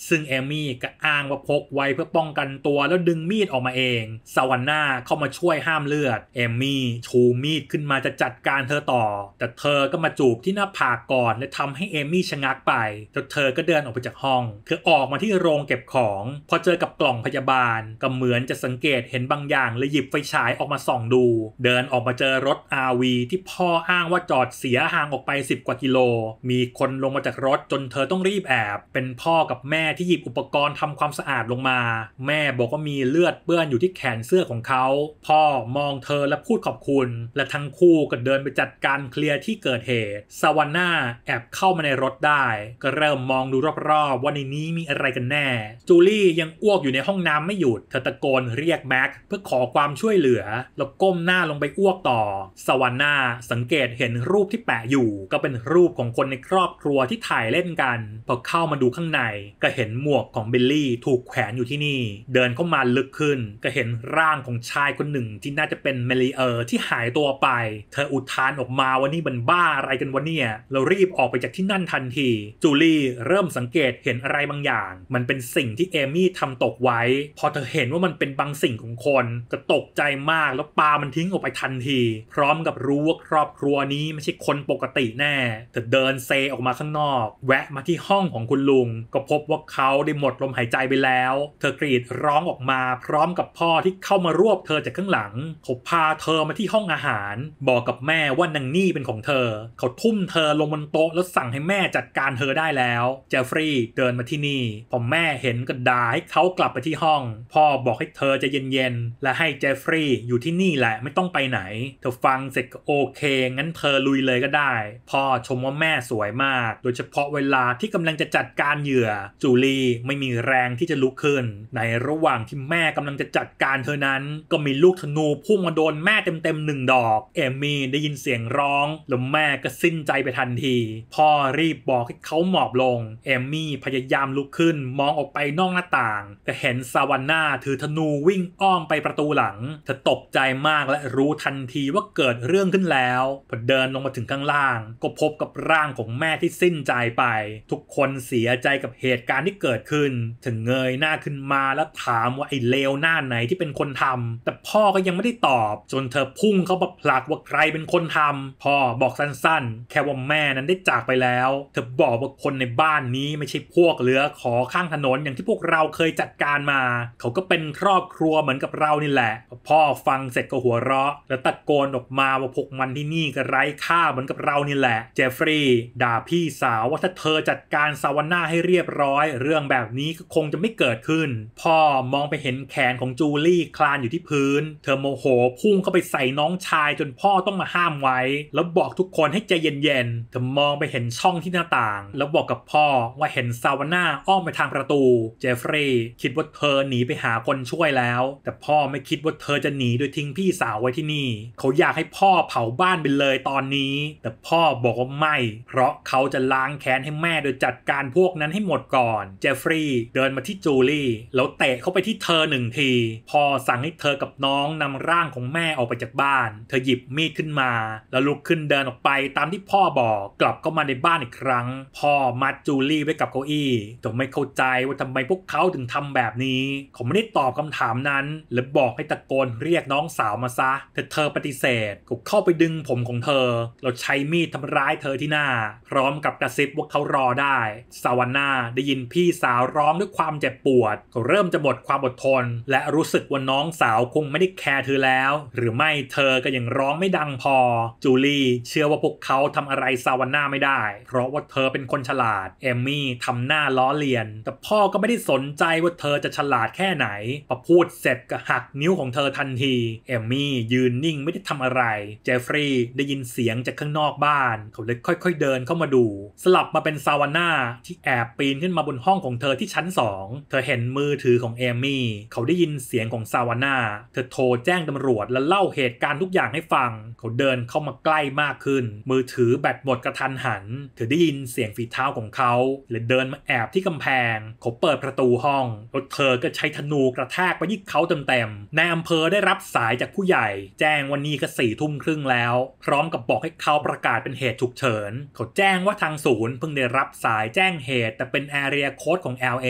ซึ่งแอมมี่ก็อ้างว่าพกไว้เพื่อป้องกันตัวแล้วดึงมีดออกมาเอง สวรรค์หน้าเข้ามาช่วยห้ามเลือด แอมมี่ชูมีดขึ้นมาจะจัดการเธอต่อ แต่เธอก็มาจูบที่หน้าผากก่อน และทำให้แอมมี่ชะงักไปจนเธอก็เดินออกไปจากห้องเธอออกมาที่โรงเก็บของพอเจอกับกล่องพยาบาลก็เหมือนจะสังเกตเห็นบางอย่างเลยหยิบไฟฉายออกมาส่องดู เดินออกมาเจอรถ RV ที่พ่ออ้างว่าจอดเสียห่างออกไป 10 กว่ากิโล มีคนลงมาจากรถจนเธอต้องรีบแอบ เป็นพ่อกับแม่ที่หยิบอุปกรณ์ทำความสะอาดลงมาแม่บอกว่ามีเลือดเปื้อนอยู่ที่แขนเสื้อของเขา พ่อมองเธอและพูดขอบคุณ และทั้งคู่ก็เดินไปจัดการเคลียร์ที่เกิดเหตุ สวาน่าแอบเข้ามาในรถได้ ก็เริ่มมองดูรอบๆว่าในนี้มีอะไรกันแน่จูลี่ยังอ้วกอยู่ในห้องน้ำไม่หยุดเธอตะโกนเรียกแม็กเพื่อขอความช่วยเหลือ แล้วก้มหน้าลงไปอ้วกต่อสวรรค์นาสังเกตเห็นรูปที่แปะอยู่ ก็เป็นรูปของคนในครอบครัวที่ถ่ายเล่นกันพอเข้ามาดูข้างในก็เห็นหมวกของเบลลี่ถูกแขวนอยู่ที่นี่ เดินเข้ามาลึกขึ้น ก็เห็นร่างของชายคนหนึ่ง ที่น่าจะเป็นเมลีเออร์ที่หายตัวไป เธออุทานออกมาว่านี่มันบ้าอะไรกันวะเนี่ยเรารีบออกไปจากที่นั่นทันที จูลี่เริ่มสังเกตเห็นอะไรบางอย่างมันเป็นสิ่งที่เอมี่ทำตกไว้พอเธอเห็นว่ามันเป็นบางสิ่งของคนก็ตกใจมากแล้วปามันทิ้งออกไปทันทีพร้อมกับรู้ว่าครอบครัวนี้ไม่ใช่คนปกติแน่ เธอเดินเซออกมาข้างนอก แวะมาที่ห้องของคุณลุง ก็พบว่าเขาได้หมดลมหายใจไปแล้ว เธอกรีดร้องออกมา พร้อมกับพ่อที่เข้ามารวบเธอจากข้างหลังเขาพาเธอมาที่ห้องอาหาร บอกกับแม่ว่านางนี่เป็นของเธอ เขาทุ่มเธอลงบนโต๊ะแล้วสั่งให้แม่จัดการเธอได้แล้ว เจฟฟรีย์เดินมาที่นี่พอแม่เห็นก็ด่าให้เขากลับไปที่ห้อง พ่อบอกให้เธอจะเย็นๆ และให้เจฟฟรีย์อยู่ที่นี่แหละไม่ต้องไปไหนเธอฟังเสร็จก็โอเค งั้นเธอลุยเลยก็ได้พ่อชมว่าแม่สวยมาก โดยเฉพาะเวลาที่กำลังจะจัดการเหยื่อ จูลีไม่มีแรงที่จะลุกขึ้น ในระหว่างที่แม่กำลังจะจัดการเธอนั้น ก็มีลูกธนูพุ่งมาโดนแม่เต็มๆหนึ่งดอก เอมี่ได้ยินเสียงร้องแล้วแม่ก็สิ้นใจไปทันที พ่อรีบบอกให้เขาหมอบลงเอมี่พยายามลุกขึ้นมองออกไปนอกหน้าต่างแต่เห็นซาวันนาถือธนูวิ่งอ้อมไปประตูหลังเธอตกใจมากและรู้ทันทีว่าเกิดเรื่องขึ้นแล้วพอเดินลงมาถึงข้างล่าง ก็พบกับร่างของแม่ที่สิ้นใจไป ทุกคนเสียใจกับเหตุการณ์ที่เกิดขึ้น ถึงเงยหน้าขึ้นมาแล้วถามว่าไอ้เลวหน้าไหนที่เป็นคนทำ แต่พ่อก็ยังไม่ได้ตอบ จนเธอพุ่งเข้ามาผลักว่าใครเป็นคนทำ พ่อบอกสั้นๆ แค่ว่าแม่นั้นได้จากไปแล้ว เธอบอกว่าคนในบ้านนี้ไม่ใช่พวกเหลือขอข้างถนนอย่างที่พวกเราเคยจัดการมา เขาก็เป็นครอบครัวเหมือนกับเรานี่แหละ พ่อฟังเสร็จก็หัวเราะ แล้วตะโกนออกมาว่าพวกมันที่นี่ก็ไร้ค่าเหมือนกับเรานี่แหละ เจฟฟรีย์ด่าพี่สาวว่าถ้าเธอจัดการซาวาน่าให้เรียบร้อย เรื่องแบบนี้ก็คงจะไม่เกิดขึ้น พ่อมองไปเห็นแขนของจูลี่คลานอยู่ที่พื้น เธอโมโห พุ่งเข้าไปใส่น้องชายจนพ่อต้องมาห้ามไว้ แล้วบอกทุกคนให้ใจเย็นๆเธอมองไปเห็นช่องที่หน้าต่าง แล้วบอกกับพ่อว่าเห็นซาวาน่าอ้อมไปทางประตูเจฟฟรีย์คิดว่าเธอหนีไปหาคนช่วยแล้ว แต่พ่อไม่คิดว่าเธอจะหนีโดยทิ้งพี่สาวไว้ที่นี่เขาอยากให้พ่อเผาบ้านไปเลยตอนนี้ แต่พ่อบอกว่าไม่ เพราะเขาจะล้างแค้นให้แม่โดยจัดการพวกนั้นให้หมดก่อนเจฟฟรีย์เดินมาที่จูลี่แล้วเตะเข้าไปที่เธอหนึ่งทีพ่อสั่งให้เธอกับน้องนำร่างของแม่ออกไปจากบ้าน เธอหยิบมีดขึ้นมา แล้วลุกขึ้นเดินออกไปตามที่พ่อบอกกลับเข้ามาในบ้านอีกครั้ง พ่อมัดจูลี่ไว้กับเก้าอี้แต่ไม่เข้าใจว่าทำไมพวกเขาถึงทำแบบนี้เขาไม่ได้ตอบคำถามนั้นและบอกให้ตะโกนเรียกน้องสาวมาซะแต่เธอปปฏิเสธก็เข้าไปดึงผมของเธอ เราใช้มีดทำร้ายเธอที่หน้าพร้อมกับกระซิบว่าเขารอได้ซาวันนาได้ยินพี่สาวร้องด้วยความเจ็บปวดก็เริ่มจะหมดความอดทน และรู้สึกว่าน้องสาวคงไม่ได้แคร์เธอแล้ว หรือไม่เธอก็ยังร้องไม่ดังพอ จูลี่เชื่อว่าพวกเขาทำอะไรซาวันนาไม่ได้ เพราะว่าเธอเป็นคนฉลาดเอมมี่ทำหน้าล้อเลียน แต่พ่อก็ไม่ได้สนใจว่าเธอจะฉลาดแค่ไหนพอพูดเสร็จก็หักนิ้วของเธอทันทีเอมมี่ยืนนิ่งไม่ได้ทำอะไร เจฟฟรีย์ได้ยินเสียงจากข้างนอกบ้าน เขาเลยค่อยๆเดินเข้ามาดู สลับมาเป็นซาวาน่าที่แอบปีนขึ้นมาบนห้องของเธอที่ชั้น2เธอเห็นมือถือของเอมี่เขาได้ยินเสียงของซาวาน่าเธอโทรแจ้งตำรวจ และเล่าเหตุการณ์ทุกอย่างให้ฟัง เขาเดินเข้ามาใกล้มากขึ้น มือถือแบตหมดกระทันหันเธอได้ยินเสียงฝีเท้าของเขาเลยเดินมาแอบที่กำแพงเขาเปิดประตูห้องแล้วเธอก็ใช้ธนูกระแทกไปที่เขาเต็มๆนายอำเภอได้รับสายจากผู้ใหญ่ แจ้งว่าันนี้ก็สี่ทุ่มครึ่งแล้ว พร้อมกับบอกให้เขาประกาศเป็นเหตุฉุกเฉิน เขาแจ้งว่าทางศูนย์เพิ่งได้รับสายแจ้งเหตุ แต่เป็นแอเรียโค้ดของ LA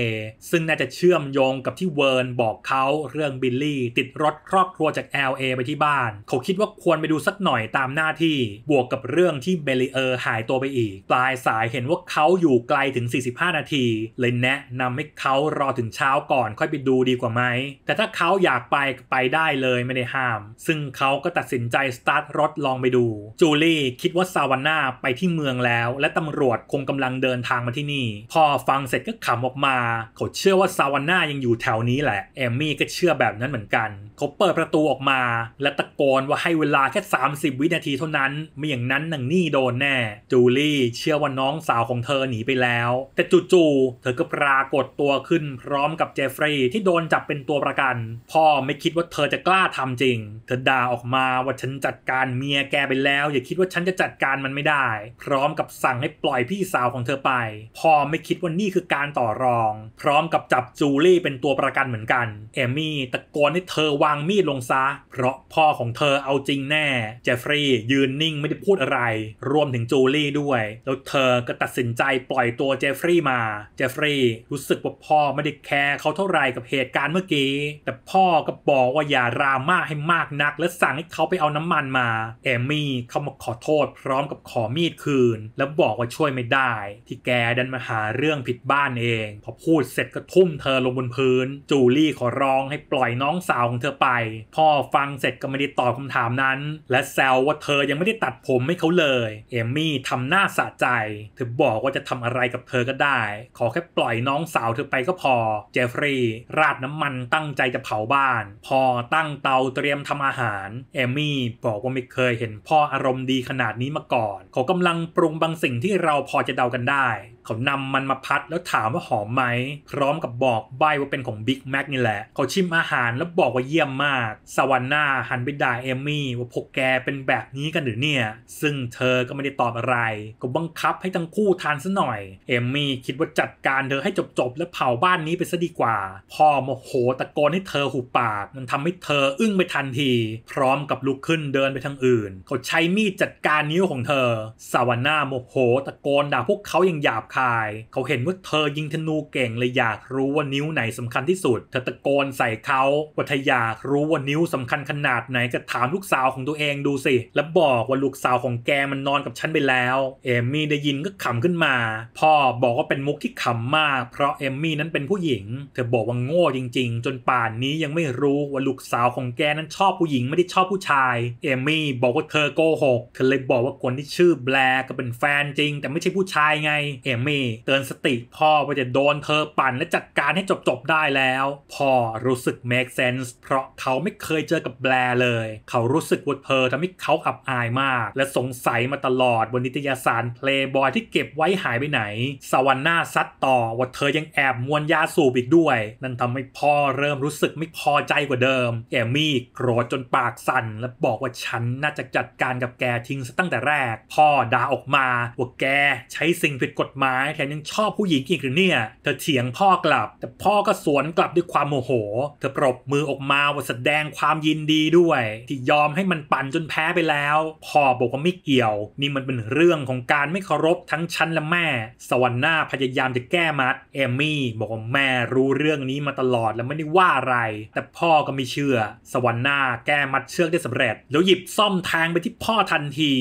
ซึ่งน่าจะเชื่อมโยงกับที่เวิร์น บอกเขาเรื่องบิลลี่ ติดรถครอบครัวจาก LA ไปที่บ้าน เขาคิดว่าควรไปดูสักหน่อยตามหน้าที่ บวกกับเรื่องที่เบลิเออร์หายตัวไปอีกปลายสายเห็นว่าเขาอยู่ไกลถึง 45 นาที เลยแนะ นำให้เขารอถึงเช้าก่อน ค่อยไปดูดีกว่าไหมแต่ถ้าเขาอยากไปไปได้เลยไม่ได้ห้าม ซึ่งเขาก็ตตัดสินใจสตาร์ทรถลองไปดู จูลี่คิดว่าซาวาน่าไปที่เมืองแล้ว และตำรวจคงกำลังเดินทางมาที่นี่ พอฟังเสร็จก็ขำออกมา เขาเชื่อว่าซาวาน่ายังอยู่แถวนี้แหละ เอมมี่ก็เชื่อแบบนั้นเหมือนกันเขาเปิดประตูออกมา และตะโกนว่าให้เวลาแค่ 30 วินาทีเท่านั้นไม่อย่างนั้นนังนี่โดนแน่ จูลี่เชื่อว่าน้องสาวของเธอหนีไปแล้ว แต่จู่ๆเธอก็ปรากฏตัวขึ้นพร้อมกับเจฟฟรีย์ที่โดนจับเป็นตัวประกันพ่อไม่คิดว่าเธอจะกล้าทำจริง เธอด่าออกมาว่าฉันจัดการเมียแกไปแล้ว อย่าคิดว่าฉันจะจัดการมันไม่ได้ พร้อมกับสั่งให้ปล่อยพี่สาวของเธอไปพ่อไม่คิดว่านี่คือการต่อรอง พร้อมกับจับจูลี่ เป็นตัวประกันเหมือนกันเอมี่ตะโกนให้เธอวางมีดลงซะ เพราะพ่อของเธอเอาจริงแน่เจฟฟรีย์ยืนนิ่งไม่ได้พูดอะไร รวมถึงจูลี่ด้วยแล้วเธอก็ตัดสินใจปล่อยตัวเจฟฟรีย์มาเจฟฟรีย์รู้สึกว่าพ่อไม่ได้แคร์เขาเท่าไหร่กับเหตุการณ์เมื่อกี้ แต่พ่อก็บอกว่าอย่าราม่าให้มากนักและสั่งให้เขาไปเอาน้ำมันมาเอมี่เข้ามาขอโทษพร้อมกับขอมีดคืน แล้วบอกว่าช่วยไม่ได้ที่แกดันมาหาเรื่องผิดบ้านเองพอพูดเสร็จก็ทุ่มเธอลงบนพื้น จูลี่ขอร้องให้ปล่อยน้องสาวของเธอไปพ่อฟังเสร็จก็ไม่ได้ตอบคำถามนั้น และแซวว่าเธอยังไม่ได้ตัดผมให้เขาเลย เอมมี่ทำหน้าสะใจเธอบอกว่าจะทำอะไรกับเธอก็ได้ ขอแค่ปล่อยน้องสาวเธอไปก็พอ เจฟฟรีย์ราดน้ำมันตั้งใจจะเผาบ้าน พอตั้งเตาเตรียมทำอาหาร เอมมี่บอกว่าไม่เคยเห็นพ่ออารมณ์ดีขนาดนี้มาก่อนเขากำลังปรุงบางสิ่งที่เราพอจะเดากันได้เขานำมันมาพัดแล้วถามว่าหอมไหม พร้อมกับบอกใบว่าเป็นของบิ๊กแม็กนี่แหละ เขาชิมอาหารแล้วบอกว่าเยี่ยมมาก สวรรค์หน้าหันไปด่าเอมมี่ว่าพวกแกเป็นแบบนี้กันหรือเนี่ย ซึ่งเธอก็ไม่ได้ตอบอะไร ก็บังคับให้ทั้งคู่ทานซะหน่อย เอมมี่คิดว่าจัดการเธอให้จบๆ แล้วเผาบ้านนี้ไปซะดีกว่าพ่อโมโหตะโกนให้เธอหุบปาก มันทำให้เธออึ้งไปทันทีพร้อมกับลุกขึ้นเดินไปทางอื่นเขาใช้มีดจัดการนิ้วของเธอสวรรค์หน้าโมโหตะโกนด่าพวกเขาอย่างหยาบคายเขาเห็นว่าเธอยิงธนูเก่งเลยอยากรู้ว่านิ้วไหนสำคัญที่สุดเธอตะโกนใส่เขาว่าเธออยากรู้ว่านิ้วสำคัญขนาดไหนก็ถามลูกสาวของตัวเองดูสิแล้วบอกว่าลูกสาวของแกมันนอนกับฉันไปแล้วเอมมี่ได้ยินก็ขำขึ้นมาพ่อบอกว่าเป็นมุกที่ขำมากเพราะเอมมี่นั้นเป็นผู้หญิงเธอบอกว่าโง่จริง ๆ จนป่านนี้ยังไม่รู้ว่าลูกสาวของแกนั้นชอบผู้หญิงไม่ได้ชอบผู้ชายเอมมี่บอกว่าเธอโกหกเธอเลยบอกว่าคนที่ชื่อแบร์ก็เป็นแฟนจริง แต่ไม่ใช่ผู้ชายไงเอมม่เตือนสติพ่อว่าจะโดนเธอปั่นและจัดการให้จบๆได้แล้ว พ่อรู้สึก make sense เพราะเขาไม่เคยเจอกับแบ์เลย เขารู้สึกว่าเธอทำให้เขาอับอายมาก และสงสัยมาตลอดบนนิตยสารเพลย์บอยที่เก็บไว้หายไปไหน สวรรค์หน้าซัดต่อว่าเธอยังแอบมวนยาสูบอีกด้วย นั่นทำให้พ่อเริ่มรู้สึกไม่พอใจกว่าเดิมเอมี่โกรธจนปากสั่น และบอกว่าฉันน่าจะจัดการกับแกทิ้งซะตั้งแต่แรก พ่อด่าออกมาว่าแกใช้สิ่งผิดกฎหมายม้แถมยังชอบผู้หญิงอีกหรือเนี่ย เธอเถียงพ่อกลับ แต่พ่อก็สวนกลับด้วยความโมโห เธอปรบมือออกมาว่าแสดงความยินดีด้วย ที่ยอมให้มันปั่นจนแพ้ไปแล้ว พ่อบอกว่าไม่เกี่ยวนี่มันเป็นเรื่องของการไม่เคารพทั้งฉันและแม่ สวรรค์หน้าพยายามจะแก้มัดเอมมี่บอกว่าแม่รู้เรื่องนี้มาตลอดและไม่ได้ว่าอะไร แต่พ่อก็ไม่เชื่อ สวรรค์หน้าแก้มัดเชือกได้สำเร็จ แล้วหยิบซ่อมแทงไปที่พ่อทันที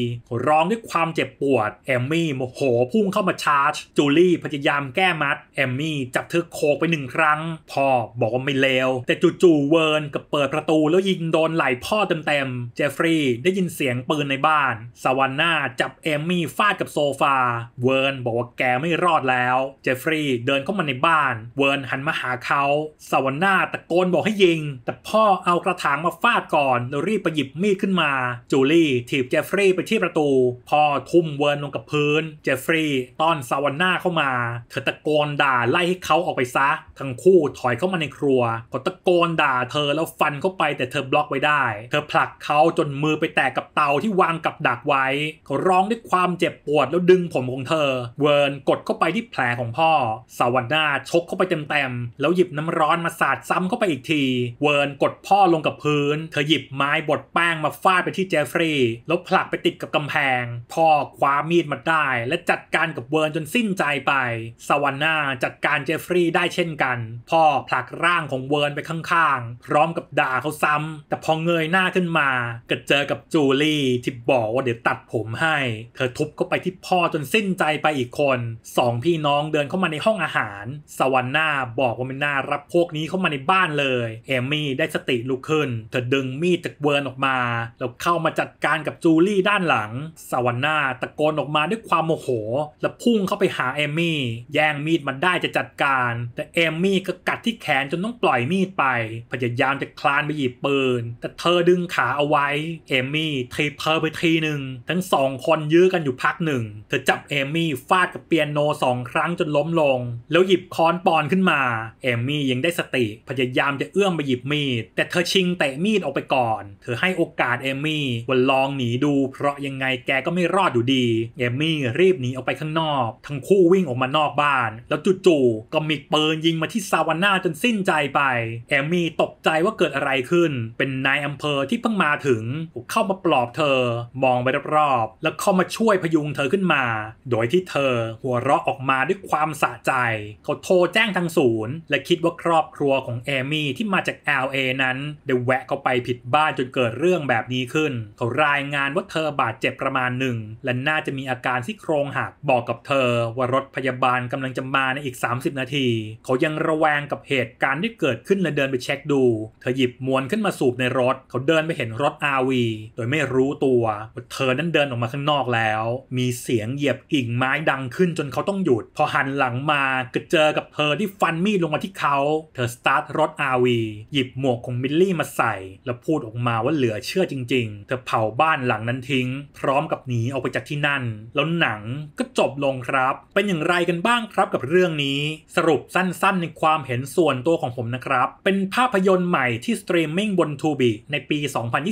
ร้องด้วยความเจ็บปวดเอมมี่โมโห พุ่งเข้ามาชาร์จจูลี่พยายามแก้มัดแอมมี่ จับเธอโคกไปหนึ่งครั้ง พ่อบอกว่าไม่เลวแต่จู่ๆเวิร์นกับเปิดประตูแล้วยิงโดนไหล่พ่อเต็มๆ เจฟฟรีย์ได้ยินเสียงปืนในบ้านสวานนาจับแอมมี่ฟาดกับโซฟาเวิร์นบอกว่าแกไม่รอดแล้ว เจฟฟรีย์เดินเข้ามาในบ้าน เวิร์นหันมาหาเขาสวานนาตะโกนบอกให้ยิง แต่พ่อเอากระถางมาฟาดก่อนแล้วรีบไปหยิบมีดขึ้นมา จูลี่ถีบเจฟฟรีย์ไปที่ประตูพ่อทุ่มเวิร์นลงกับพื้นเจฟฟรีย์ต้อนสวาอนหน้าเข้ามา เธอตะโกนด่าไล่ให้เขาออกไปซะทั้งคู่ถอยเข้ามาในครัวกดตะโกนด่าเธอแล้วฟันเข้าไปแต่เธอบล็อกไว้ได้ เธอผลักเขาจนมือไปแตกกับเตาที่วางกับดักไว้ เขาร้องด้วยความเจ็บปวดแล้วดึงผมของเธอ เวิร์นกดเข้าไปที่แผลของพ่อสาวนาชกเข้าไปเต็มๆแล้วหยิบน้ำร้อนมาสาดซ้ำเข้าไปอีกทีเวิร์นกดพ่อลงกับพื้น เธอหยิบไม้บดแป้งมาฟาดไปที่เจฟฟรีย์แล้วผลักไปติดกับกำแพง พ่อคว้ามีดมาได้ และจัดการกับเวิร์นจนสิ้นใจไปสาวนาจัดการเจฟฟรีย์ได้เช่นกันันพ่อผลักร่างของเวิร์นไปข้างๆ พร้อมกับด่าเขาซ้ำ แต่พอเงยหน้าขึ้นมาก็เจอกับจูลี่ที่บอกว่าเดี๋ยวตัดผมให้ เธอทุบเข้าไปที่พ่อจนสิ้นใจไปอีกคน สองพี่น้องเดินเข้ามาในห้องอาหาร สวรรค์หน้าบอกว่าไม่น่ารับพวกนี้เข้ามาในบ้านเลย เอมี่ได้สติลุกขึ้น เธอดึงมีดจากเวิร์นออกมา แล้วเข้ามาจัดการกับจูลี่ด้านหลัง สวรรค์หน้าตะโกนออกมาด้วยความโมโหและพุ่งเข้าไปหาเอมี่ แย่งมีดมันได้จะจัดการ แต่เอมมีดก็กัดที่แขนจนต้องปล่อยมีด ไป พยายามจะคลานไปหยิบปืนแต่เธอดึงขาเอาไว้เอมี่ทีเพอไปทีหนึ่งทั้งสองคนยื้อกันอยู่พักหนึ่งเธอจับเอมี่ฟาดกับเปียโนสองครั้งจนล้มลง แล้วหยิบค้อนปอนขึ้นมาเอมี่ยังได้สติพยายามจะเอื้อมไปหยิบมีดแต่เธอชิงเตะมีดออกไปก่อนเธอให้โอกาสเอมี่ว่าลองหนีดูเพราะยังไงแกก็ไม่รอดอยู่ดีเอมี่รีบหนีออกไปข้างนอก ทั้งคู่วิ่งออกมานอกบ้าน แล้วจู่ๆก็มีปืนยิงมาที่ซาวาน่าจนสิ้นใจไป แอมมี่ตกใจว่าเกิดอะไรขึ้น เป็นนายอำเภอที่เพิ่งมาถึงเข้ามาปลอบเธอมองไปรอบๆแล้วเข้ามาช่วยพยุงเธอขึ้นมา โดยที่เธอหัวเราะออกมาด้วยความสะใจ เขาโทรแจ้งทางศูนย์ และคิดว่าครอบครัวของแอมมี่ที่มาจากแอลเอนั้น ได้แวะเข้าไปผิดบ้านจนเกิดเรื่องแบบนี้ขึ้น เขารายงานว่าเธอบาดเจ็บประมาณหนึ่งและน่าจะมีอาการที่โครงหักบอกกับเธอว่ารถพยาบาลกำลังจะมาในอีก 30 นาที เขายังระแวงกับเหตุการณ์ที่เกิดขึ้นเลยเดินไปเช็คดู เธอหยิบมวนขึ้นมาสูบในรถ เขาเดินไปเห็นรถอาวี โดยไม่รู้ตัวว่าเธอนั้นเดินออกมาข้างนอกแล้ว มีเสียงเหยียบกิ่งไม้ดังขึ้นจนเขาต้องหยุด พอหันหลังมาก็เจอกับเธอที่ฟันมีดลงมาที่เขา เธอสตาร์ทรถอาวีหยิบหมวกของมิลลี่มาใส่แล้วพูดออกมาว่าเหลือเชื่อจริงๆ เธอเผาบ้านหลังนั้นทิ้ง พร้อมกับหนีออกไปจากที่นั่น แล้วหนังก็จบลงครับ เป็นอย่างไรกันบ้างครับกับเรื่องนี้สรุปสั้นในความเห็นส่วนตัวของผมนะครับ เป็นภาพยนตร์ใหม่ที่สตรีมมิ่งบน t ูบีในปี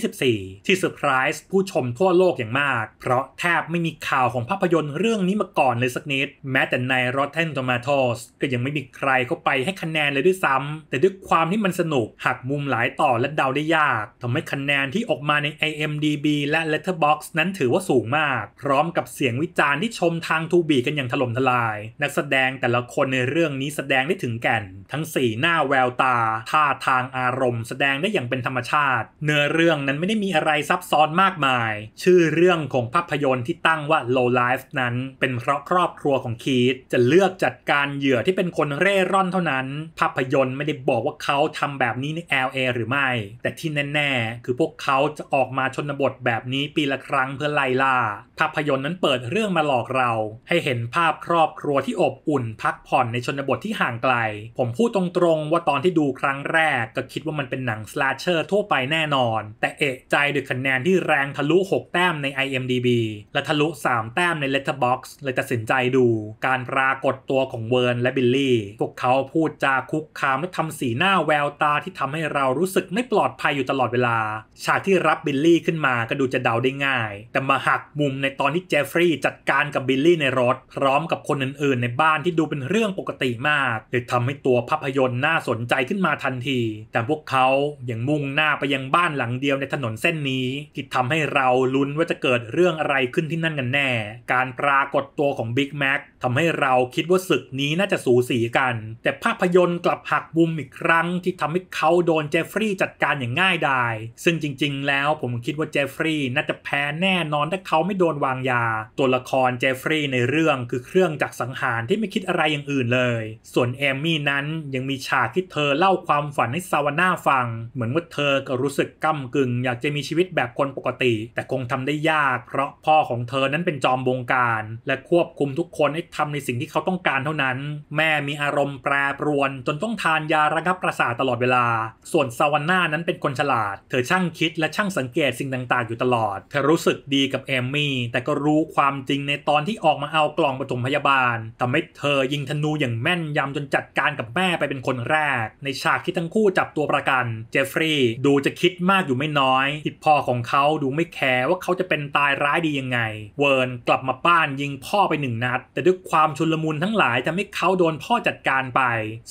2024 ที่เซอร์ไพรส์ผู้ชมทั่วโลกอย่างมาก เพราะแทบไม่มีข่าวของภาพยนตร์เรื่องนี้มาก่อนเลยสักนิด แม้แต่ใน Rotten Tomatoes ก็ยังไม่มีใครเข้าไปให้คะแนนเลยด้วยซ้ำ แต่ด้วยความที่มันสนุกหักมุมหลายต่อและเดาได้ยาก ทำให้คะแนนที่ออกมาใน IMDb และ l e t t e r b o x นั้นถือว่าสูงมาก พร้อมกับเสียงวิจารณ์ที่ชมทางทูบีกันอย่างถล่มทลาย นักแสดงแต่ละคนในเรื่องนี้แสดงได้ถึงแก่นทั้งสีหน้าแววตา ท่าทางอารมณ์แสดงได้อย่างเป็นธรรมชาติ เนื้อเรื่องนั้นไม่ได้มีอะไรซับซ้อนมากมาย ชื่อเรื่องของภาพยนตร์ที่ตั้งว่า Low Life นั้นเป็นเพราะครอบครัวของคีตจะเลือกจัดการเหยื่อที่เป็นคนเร่ร่อนเท่านั้น ภาพยนตร์ไม่ได้บอกว่าเขาทำแบบนี้ใน LA หรือไม่ แต่ที่แน่ ๆ คือพวกเขาจะออกมาชนบทแบบนี้ปีละครั้งเพื่อไล่ล่าภาพยนตร์นั้นเปิดเรื่องมาหลอกเรา ให้เห็นภาพครอบครัวที่อบอุ่นพักผ่อนในชนบทที่ห่างไกลผมพูดตรงๆว่าตอนที่ดูครั้งแรกก็คิดว่ามันเป็นหนังสลาเชอร์ ทั่วไปแน่นอน แต่เอกใจดึกคะแนนที่แรงทะลุ 6 แต้มใน IMDb และทะลุ 3 แต้มใน l e t t e r b o x เลยตัดสินใจดูการปรากฏตัวของเวิร์นและบิลลี่ พวกเขาพูดจาคุกคามและทำสีหน้าแววตาที่ทำให้เรารู้สึกไม่ปลอดภัยอยู่ตลอดเวลาฉากที่รับบิลลี่ขึ้นมาก็ดูจะเดาได้ง่าย แต่มาหักมุมในตอนที่เจฟฟรีย์จัดการกับบิลลี่ในรถพร้อมกับคนอื่นๆ ในบ้านที่ดูเป็นเรื่องปกติมากเลยอททำให้ตัวภาพยนตร์น่าสนใจขึ้นมาทันที แต่พวกเขาอย่างมุ่งหน้าไปยังบ้านหลังเดียวในถนนเส้นนี้ที่ทำให้เราลุ้นว่าจะเกิดเรื่องอะไรขึ้นที่นั่นกันแน่ การปรากฏตัวของบิ๊กแม็กทำให้เราคิดว่าศึกนี้น่าจะสูสีกัน แต่ภาพยนตร์กลับหักมุมอีกครั้งที่ทำให้เขาโดนเจฟฟรีย์จัดการอย่างง่ายดาย ซึ่งจริงๆ แล้วผมคิดว่าเจฟฟรีย์น่าจะแพ้แน่นอนถ้าเขาไม่โดนวางยา ตัวละครเจฟฟรีย์ในเรื่องคือเครื่องจักรสังหารที่ไม่คิดอะไรอย่างอื่นเลย ส่วนเอมมี่นั้นยังมีฉากที่เธอเล่าความฝันให้ซาวาน่าฟัง เหมือนว่าเธอก็รู้สึกก้ำกึ่งอยากจะมีชีวิตแบบคนปกติ แต่คงทำได้ยากเพราะพ่อของเธอนั้นเป็นจอมบงการ และควบคุมทุกคนให้ทำในสิ่งที่เขาต้องการเท่านั้น แม่มีอารมณ์แปรปรวนจนต้องทานยาระงับประสาทตลอดเวลา ส่วนซาวาน่านั้นเป็นคนฉลาด เธอช่างคิดและช่างสังเกตสิ่งต่าง ๆอยู่ตลอดเธอรู้สึกดีกับเอมมี่แต่ก็รู้ความจริงในตอนที่ออกมาเอากล่องปฐมพยาบาลทำให้เธอยิงธนูอย่างแม่นยำจนจัดการกับแม่ ไปเป็นคนแรก ใน ฉาก ที่ ทั้งคู่จับตัวประกัน เจฟฟรีย์ดูจะคิดมากอยู่ไม่น้อยผี่พ่อ ของเขาดูไม่แคร์ว่าเขาจะเป็นตายร้ายดียังไง เวิร์น กลับมาบ้านยิงพ่อไปหนึ่งนัด แต่ ด้วย ความชุลมุนทั้งหลายทำให้เขาโดนพ่อจัดการไป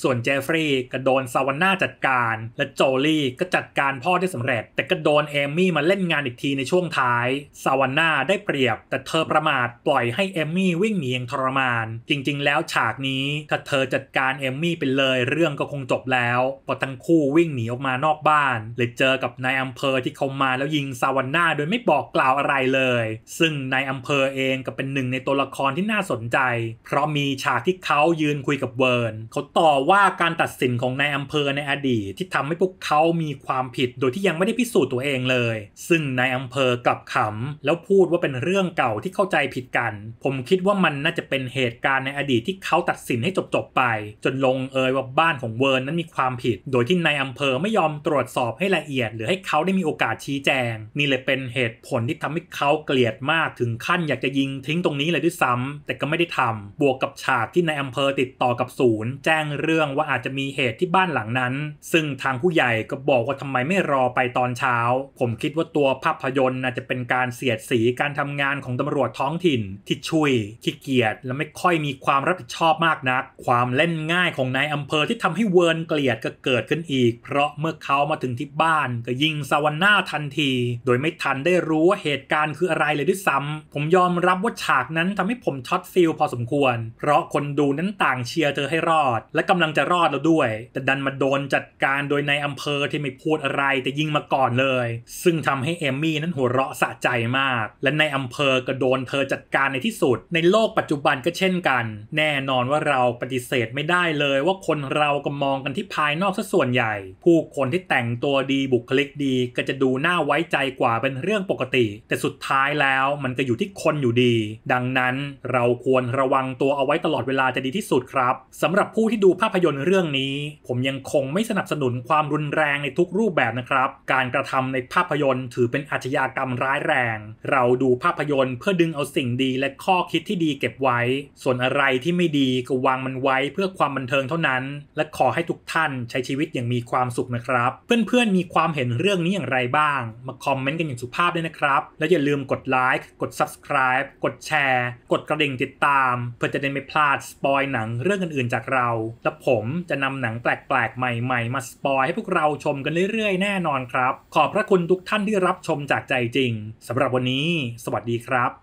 ส่วนเจฟฟรีย์ก็โดนซาวาน่าจัดการและโจลี่ก็จัดการพ่อได้สำเร็จแต่ก็โดนเอมี่มาเล่นงานอีกทีในช่วงท้ายซาวาน่าได้เปรียบแต่เธอประมาทปล่อยให้เอมี่วิ่งหนีอย่างทรมานจริง ๆแล้วฉากนี้ถ้าเธอจัดการเอมมี่ไปเลยเรื่องก็คงจบแล้วพอทั้งคู่วิ่งหนีออกมานอกบ้าน เลยเจอกับนายอำเภอที่เขามาแล้วยิงซาวันนาโดยไม่บอกกล่าวอะไรเลย ซึ่งนายอำเภอเองก็เป็นหนึ่งในตัวละครที่น่าสนใจ เพราะมีฉากที่เขายืนคุยกับเวิร์น เขาต่อว่าการตัดสินของนายอำเภอในอดีตที่ทำให้พวกเขามีความผิดโดยที่ยังไม่ได้พิสูจน์ตัวเองเลย ซึ่งนายอำเภอกลับขำแล้วพูดว่าเป็นเรื่องเก่าที่เข้าใจผิดกัน ผมคิดว่ามันน่าจะเป็นเหตุการณ์ในอดีตที่เขาตัดสินให้จบๆไป จนลงเอยว่าบ้านของเวิร์นนั้นมีความผิด โดยที่นายอำเภอไม่ยอมตรวจสอบให้ละเอียด หรือให้เขาได้มีโอกาสชี้แจงนี่เลยเป็นเหตุผลที่ทำให้เขาเกลียดมากถึงขั้นอยากจะยิงทิ้งตรงนี้เลยด้วยซ้ำ แต่ก็ไม่ได้ทำ บวกกับฉากที่นายอำเภอติดต่อกับศูนย์ แจ้งเรื่องว่าอาจจะมีเหตุที่บ้านหลังนั้น ซึ่งทางผู้ใหญ่ก็บอกว่าทำไมไม่รอไปตอนเช้า ผมคิดว่าตัวภาพยนตร์่าจะเป็นการเสียดสีการทำงานของตำรวจท้องถิ่นที่ช่วยขี้เกียจและไม่ค่อยมีความรับผิดชอบมากนัก ความเล่นง่ายของนายอำเภอที่ทำให้เวิร์นเกลียดก็เกิดขึ้นอีก เพราะเมื่อเขามาถึงที่บ้านก็ยิงซาวันน่าทันที โดยไม่ทันได้รู้ว่าเหตุการณ์คืออะไรเลยด้วยซ้ำ ผมยอมรับว่าฉากนั้นทำให้ผมช็อตฟิลพอสมควร เพราะคนดูนั้นต่างเชียร์เธอให้รอด และกำลังจะรอดแล้วด้วย แต่ดันมาโดนจัดการโดยนายอำเภอที่ไม่พูดอะไรแต่ยิงมาก่อนเลย ซึ่งทำให้เอมมี่นั้นหัวเราะสะใจมาก และนายอำเภอก็โดนเธอจัดการในที่สุด ในโลกปัจจุบันก็เช่นกัน แน่นอนว่าเราปฏิเสธไม่ได้เลยว่าคนเราก็มองกันที่ภายนอกซะส่วนใหญ่ ผู้คนที่แต่งตัวดีบุคลิกดีก็จะดูน่าไว้ใจกว่าเป็นเรื่องปกติ แต่สุดท้ายแล้วมันก็อยู่ที่คนอยู่ดี ดังนั้นเราควรระวังตัวเอาไว้ตลอดเวลาจะดีที่สุดครับสำหรับผู้ที่ดูภาพยนตร์เรื่องนี้ ผมยังคงไม่สนับสนุนความรุนแรงในทุกรูปแบบนะครับ การกระทำในภาพยนตร์ถือเป็นอาชญากรรมร้ายแรง เราดูภาพยนตร์เพื่อดึงเอาสิ่งดีและข้อคิดที่ดีเก็บไว้ ส่วนอะไรที่ไม่ดีก็วางมันไว้เพื่อความบันเทิงเท่านั้นและขอให้ทุกท่านใช้ชีวิตอย่างมีความสุขนะครับ เพื่อนๆมีความเห็นเรื่องนี้อย่างไรบ้างมาคอมเมนต์กันอย่างสุภาพด้วยนะครับ แล้วอย่าลืมกดไลค์กด subscribe กดแชร์ กดกระดิ่งติดตาม เพื่อจะได้ไม่พลาดสปอยหนังเรื่องอื่น ๆจากเรา และผมจะนำหนังแปลกๆใหม่ๆ มาสปอยให้พวกเราชมกันเรื่อยๆแน่นอนครับ ขอบพระคุณทุกท่านที่รับชมจากใจจริงสำหรับวันนี้ สวัสดีครับ